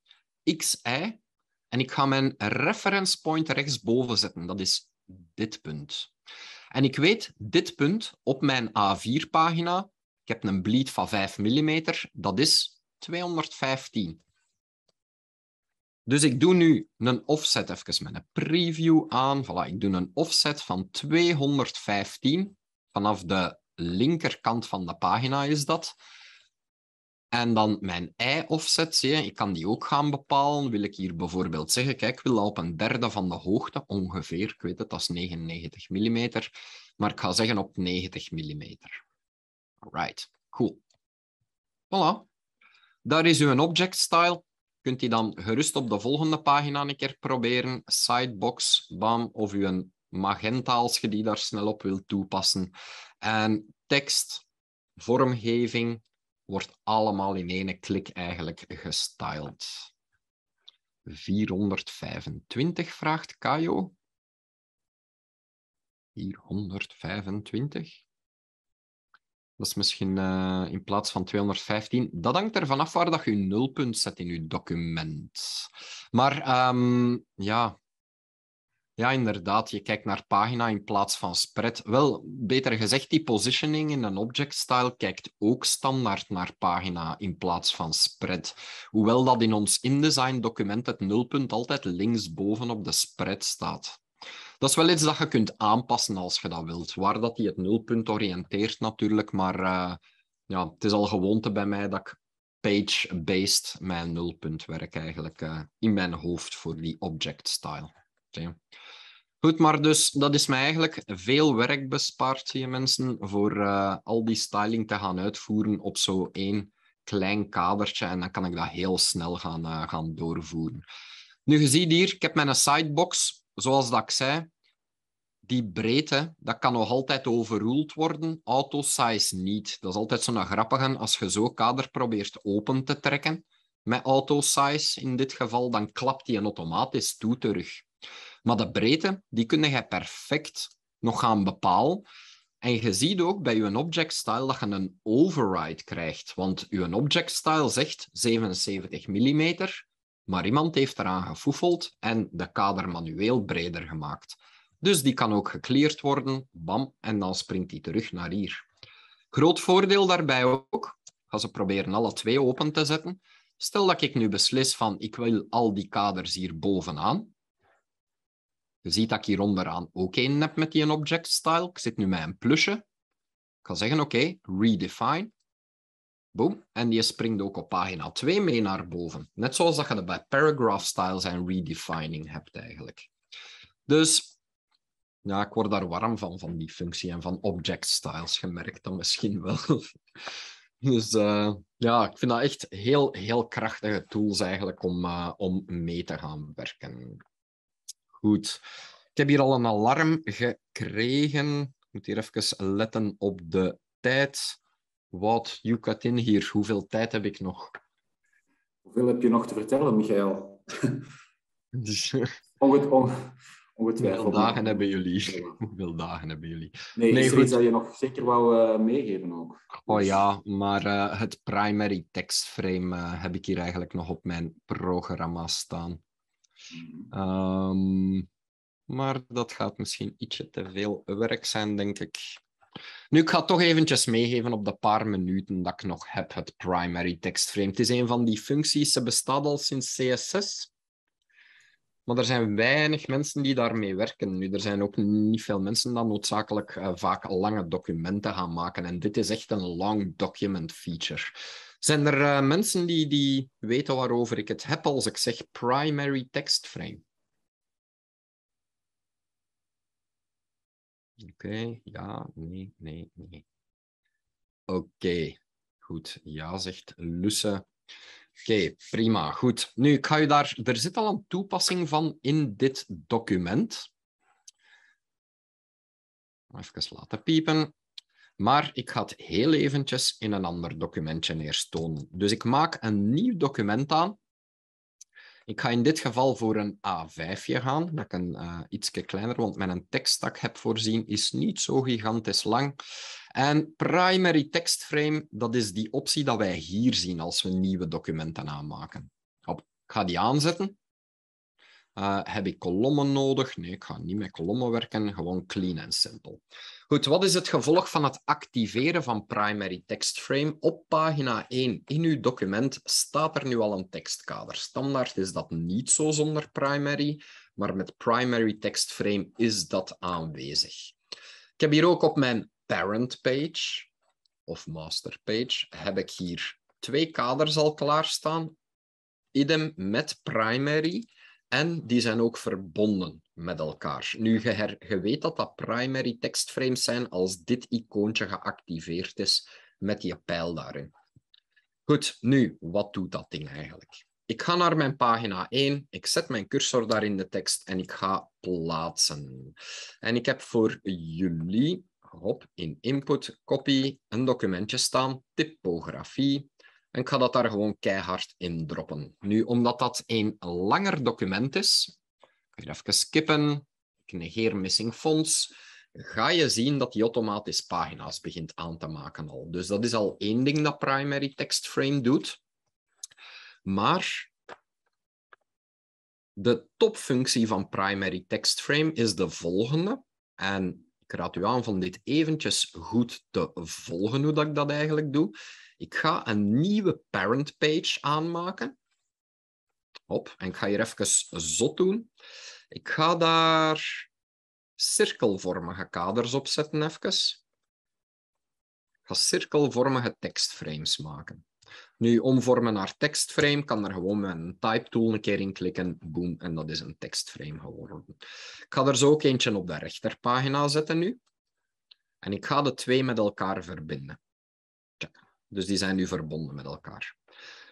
XI, En ik ga mijn reference point rechtsboven zetten. Dat is dit punt. En ik weet, dit punt op mijn A4-pagina, ik heb een bleed van 5 mm, dat is 215. Dus ik doe nu een offset even met een preview aan. Voilà, ik doe een offset van 215. Vanaf de linkerkant van de pagina is dat. En dan mijn i offset zie je, ik kan die ook gaan bepalen. Wil ik hier bijvoorbeeld zeggen, kijk, ik wil op een derde van de hoogte, ongeveer, ik weet het, dat is 99 mm, maar ik ga zeggen op 90 mm. Right, cool. Voilà. Daar is uw object style kunt die dan gerust op de volgende pagina een keer proberen. Sidebox, bam, of u een magenta als je die daar snel op wilt toepassen. En tekst, vormgeving wordt allemaal in één klik eigenlijk gestyled. 425 vraagt Kayo. 425. Dat is misschien eh, in plaats van 215. Dat hangt er vanaf waar dat je je nulpunt zet in je document. Maar ehm, ja. ja, inderdaad, je kijkt naar pagina in plaats van spread. Wel, beter gezegd, die positioning in een object style kijkt ook standaard naar pagina in plaats van spread. Hoewel dat in ons InDesign document het nulpunt altijd linksboven op de spread staat dat is wel iets dat je kunt aanpassen als je dat wilt. Waar dat die het nulpunt oriënteert natuurlijk, maar eh, ja, het is al gewoonte bij mij dat ik page-based mijn nulpunt werk eigenlijk eh, in mijn hoofd voor die object style. Goed, maar dus dat is mij eigenlijk veel werk bespaard, zie je mensen, voor eh, al die styling te gaan uitvoeren op zo één klein kadertje. En dan kan ik dat heel snel gaan, gaan doorvoeren. Nu, je ziet hier, ik heb mijn sidebox zoals dat ik zei, die breedte, dat kan nog altijd overruled worden. Autosize niet. Dat is altijd zo'n grappige. Als je zo kader probeert open te trekken, met autosize in dit geval, dan klapt die een automatisch toe terug. Maar de breedte, die kun je perfect nog gaan bepalen. En je ziet ook bij je object style dat je een override krijgt. Want je object style zegt 77 mm. Maar iemand heeft eraan gefoefeld en de kader manueel breder gemaakt. Dus die kan ook gekleerd worden, bam, en dan springt die terug naar hier. Groot voordeel daarbij ook, als ze proberen alle twee open te zetten. Stel dat ik nu beslis van, ik wil al die kaders hier bovenaan. Je ziet dat ik hier onderaan ook één heb met die object style. Ik zit nu met een plusje. Ik kan zeggen, oké, redefine. Boom. En die springt ook op pagina 2 mee naar boven. Net zoals dat je dat bij paragraph styles en redefining hebt eigenlijk. Dus ja, ik word daar warm van, van die functie en van object styles. gemerkt dan misschien wel. Dus eh, ja, ik vind dat echt heel, heel krachtige tools eigenlijk om, eh, om mee te gaan werken. Goed. Ik heb hier al een alarm gekregen. Ik moet hier even letten op de tijd. Wat you cut in hier. Hoeveel tijd heb ik nog? Hoeveel heb je nog te vertellen, Michael? Dus, Onget, on, ongetwijfeld. Hoeveel dagen hebben jullie? Hoeveel dagen hebben jullie? Nee, goed. dat je nog zeker wou eh, meegeven ook. Oh dus- ja, maar eh, het primary text frame eh, heb ik hier eigenlijk nog op mijn programma staan. Mhm. Ehm, maar dat gaat misschien ietsje te veel werk zijn, denk ik. Nu, ik ga toch eventjes meegeven op de paar minuten dat ik nog heb het primary text frame. Het is een van die functies, ze bestaat al sinds CSS. Maar er zijn weinig mensen die daarmee werken. Nu, er zijn ook niet veel mensen die noodzakelijk eh, vaak lange documenten gaan maken. En dit is echt een long document feature. Zijn er eh, mensen die, die weten waarover ik het heb als ik zeg primary text frame? Oké, ja, nee, nee, nee. Oké, goed. Ja, zegt Lusse. Oké, prima. Goed. Nu, ik ga je daar... Er zit al een toepassing van in dit document. Even laten piepen. Maar ik ga het heel eventjes in een ander documentje neerstonen. Dus ik maak een nieuw document aan. Ik ga in dit geval voor een a 5 gaan, dat ik een uh, eh, iets kleiner, want mijn tekststak heb voorzien is niet zo gigantisch lang. En primary text frame, dat is die optie dat wij hier zien als we nieuwe documenten aanmaken. ik ga die aanzetten. Eh, heb ik kolommen nodig? Nee, ik ga niet met kolommen werken, gewoon clean en simple. Goed, wat is het gevolg van het activeren van primary text frame? Op pagina 1 in uw document staat er nu al een tekstkader. Standaard is dat niet zo zonder primary, maar met primary text frame is dat aanwezig. Ik heb hier ook op mijn parent page of master page heb ik hier twee kaders al klaarstaan. Idem met primary. En die zijn ook verbonden met elkaar. Nu, je, her, weet dat dat primary tekstframes zijn als dit icoontje geactiveerd is met die pijl daarin. Goed, nu, wat doet dat ding eigenlijk? Ik ga naar mijn pagina 1, ik zet mijn cursor daar in de tekst en ik ga plaatsen. En ik heb voor jullie hop, in input, copy, een documentje staan, typografie, ik ga dat daar gewoon keihard in droppen. Nu, omdat dat een langer document is, Ik je even skippen. Ik negeer missing fonts. Ga je zien dat die automatisch pagina's begint aan te maken al. Dus dat is al één ding dat primary text frame doet. Maar de topfunctie van primary text frame is de volgende. En ik raad u aan om dit eventjes goed te volgen hoe dat ik dat eigenlijk doe. Ik ga een nieuwe parent page aanmaken. Hop, en ik ga hier even zot doen. Ik ga daar cirkelvormige kaders op zetten even. Ik ga cirkelvormige tekstframes maken. Nu, omvormen naar tekstframe kan er gewoon met een type tool een keer in klikken. Boom, en dat is een tekstframe geworden. Ik ga er zo ook eentje op de rechterpagina zetten nu. En ik ga de twee met elkaar verbinden. Dus die zijn nu verbonden met elkaar.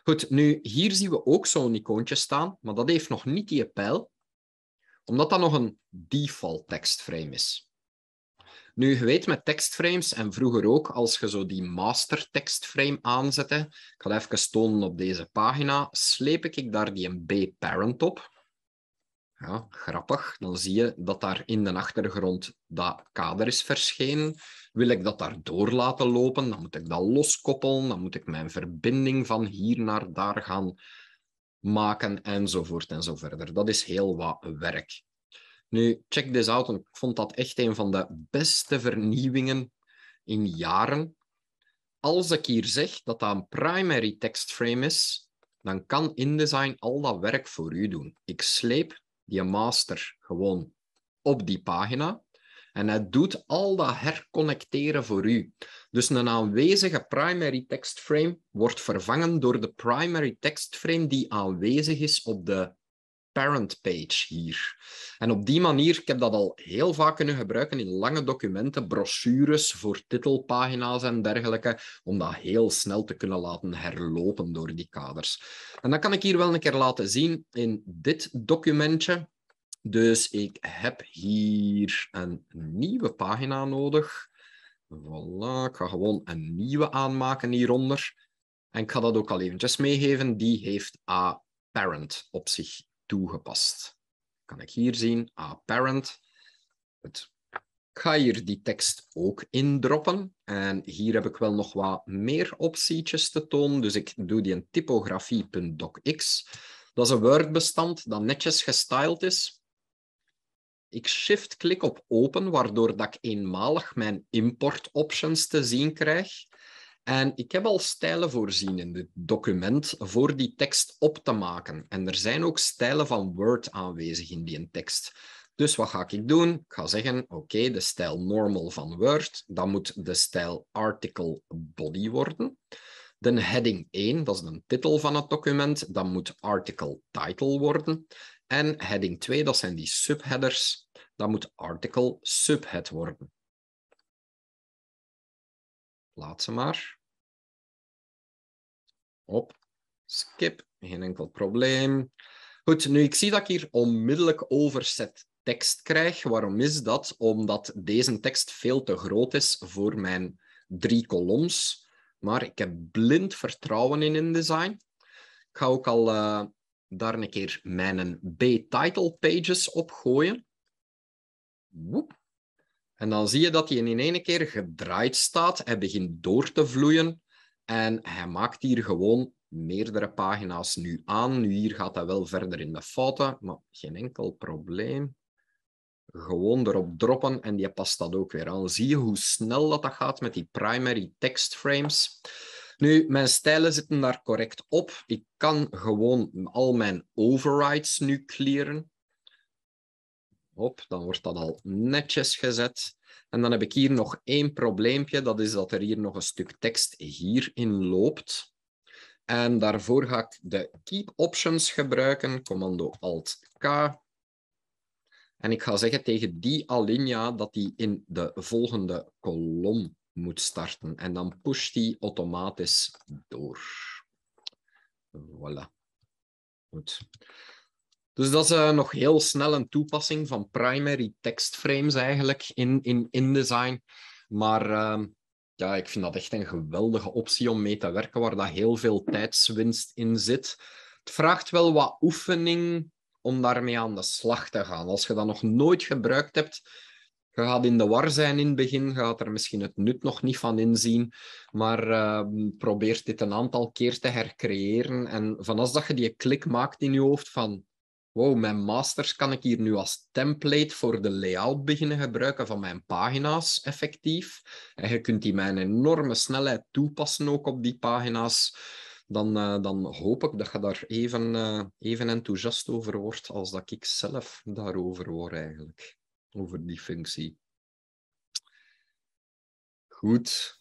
Goed, nu hier zien we ook zo'n icoontje staan, maar dat heeft nog niet die pijl, omdat dat nog een default tekstframe is. Nu, je weet met tekstframes en vroeger ook, als je zo die master tekstframe aanzette, ik ga even tonen op deze pagina, sleep ik daar die een B-parent op ja, grappig, dan zie je dat daar in de achtergrond dat kader is verschenen. Wil ik dat daar door laten lopen, dan moet ik dat loskoppelen, dan moet ik mijn verbinding van hier naar daar gaan maken, enzovoort enzovoort. Dat is heel wat werk. Nu, check this out, ik vond dat echt een van de beste vernieuwingen in jaren. Als ik hier zeg dat dat een primary text frame is, dan kan InDesign al dat werk voor u doen. Ik sleep die master gewoon op die pagina. En het doet al dat herconnecteren voor u. Dus een aanwezige primary text frame wordt vervangen door de primary text frame die aanwezig is op de parent page hier. En op die manier, ik heb dat al heel vaak kunnen gebruiken in lange documenten, brochures voor titelpagina's en dergelijke, om dat heel snel te kunnen laten herlopen door die kaders. En dat kan ik hier wel een keer laten zien in dit documentje. Dus ik heb hier een nieuwe pagina nodig. Voilà, ik ga gewoon een nieuwe aanmaken hieronder. En ik ga dat ook al eventjes meegeven. Die heeft A parent op zich toegepast. Kan ik hier zien, apparent. Het, ik ga hier die tekst ook indroppen. En hier heb ik wel nog wat meer optietjes te tonen. Dus ik doe die een typografie.docx. Dat is een Word-bestand dat netjes gestyled is. Ik shift-klik op open, waardoor dat ik eenmalig mijn import options te zien krijg. En ik heb al stijlen voorzien in dit document voor die tekst op te maken. En er zijn ook stijlen van Word aanwezig in die tekst. Dus wat ga ik doen? Ik ga zeggen, oké, de stijl normal van Word, dan moet de stijl article body worden. De heading 1, dat is de titel van het document, dan moet article title worden. En heading 2, dat zijn die subheaders, dan moet article subhead worden. Laat ze maar op skip. Geen enkel probleem. Goed, nu ik zie dat ik hier onmiddellijk overzet tekst krijg. Waarom is dat? Omdat deze tekst veel te groot is voor mijn drie koloms. Maar ik heb blind vertrouwen in InDesign. Ik ga ook al eh, daar een keer mijn B-title pages opgooien. Woep. En dan zie je dat hij in één keer gedraaid staat. Hij begint door te vloeien. En hij maakt hier gewoon meerdere pagina's nu aan. Nu hier gaat hij wel verder in de fouten, maar geen enkel probleem. Gewoon erop droppen en je past dat ook weer aan. Zie je hoe snel dat, dat gaat met die primary text frames? Nu, mijn stijlen zitten daar correct op. Ik kan gewoon al mijn overrides nu clearen. Hop, dan wordt dat al netjes gezet. En dan heb ik hier nog één probleempje, dat is dat er hier nog een stuk tekst hierin loopt. En daarvoor ga ik de Keep Options gebruiken, commando Alt-K. En ik ga zeggen tegen die alinea dat die in de volgende kolom moet starten. En dan pusht die automatisch door. Voilà. Goed. Dus dat is eh, nog heel snel een toepassing van primary text frames eigenlijk in, in InDesign. Maar ehm, ja, ik vind dat echt een geweldige optie om mee te werken, waar dat heel veel tijdswinst in zit. Het vraagt wel wat oefening om daarmee aan de slag te gaan. Als je dat nog nooit gebruikt hebt, je gaat in de war zijn in het begin, je gaat er misschien het nut nog niet van inzien, maar uh, ehm, probeer dit een aantal keer te hercreëren. En vanaf dat je die klik maakt in je hoofd van wow, mijn masters kan ik hier nu als template voor de layout beginnen gebruiken van mijn pagina's effectief. En je kunt die mijn enorme snelheid toepassen ook op die pagina's. Dan, eh, dan hoop ik dat je daar even, eh, even enthousiast over wordt als dat ik zelf daarover word eigenlijk. Over die functie. Goed.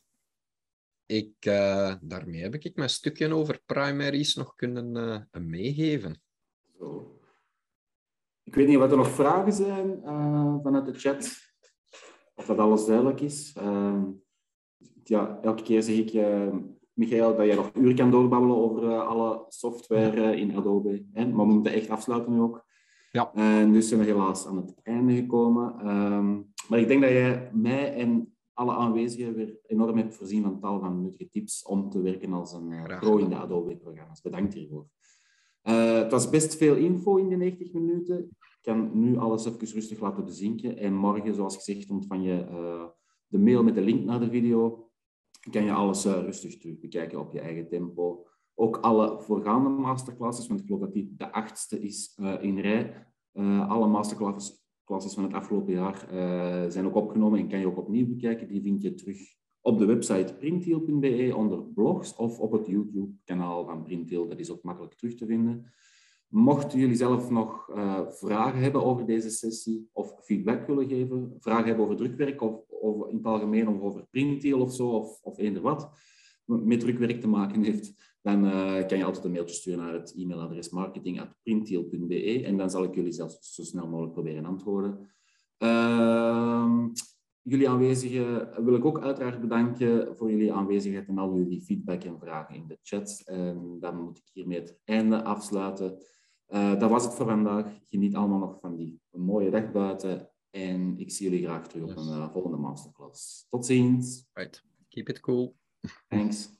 Ik, eh, daarmee heb ik mijn stukje over primaries nog kunnen meegeven. Zo. Ik weet niet wat er nog vragen zijn eh, vanuit de chat. Of dat alles duidelijk is. Ehm, ja, elke keer zeg ik, uh, Michael, dat jij nog uur kan doorbabbelen over eh, alle software in Adobe. Hè? Maar we moeten echt afsluiten nu ook. Ja. En dus zijn we helaas aan het einde gekomen. Ehm, maar ik denk dat jij mij en alle aanwezigen weer enorm hebt voorzien van tal van nuttige tips om te werken als een pro in de Adobe-programma's. Bedankt hiervoor. Het eh, was best veel info in de 90 minuten. Ik kan nu alles even rustig laten bezinken. En morgen, zoals gezegd, ontvang je uh, de mail met de link naar de video. Kan je alles eh, rustig terug bekijken op je eigen tempo. Ook alle voorgaande masterclasses, want ik geloof dat die de achtste is in rij. alle masterclasses van het afgelopen jaar zijn ook opgenomen en kan je ook opnieuw bekijken. Die vind je terug op de website printdeal.be onder blogs of op het YouTube-kanaal van Printdeal. Dat is ook makkelijk terug te vinden. Mochten jullie zelf nog eh, vragen hebben over deze sessie of feedback willen geven, vragen hebben over drukwerk of, of in het algemeen of over printdeal of zo of, of eender wat met drukwerk te maken heeft, dan eh, kan je altijd een mailtje sturen naar het e-mailadres marketing.printdeal.be en dan zal ik jullie zelfs zo snel mogelijk proberen antwoorden. Ehm, jullie aanwezigen wil ik ook uiteraard bedanken voor jullie aanwezigheid en al jullie feedback en vragen in de chat. En dan moet ik hiermee het einde afsluiten. Eh, dat was het voor vandaag. Geniet allemaal nog van die mooie dag buiten. En ik zie jullie graag terug op een eh, volgende masterclass. Tot ziens. Right. Keep it cool. Thanks.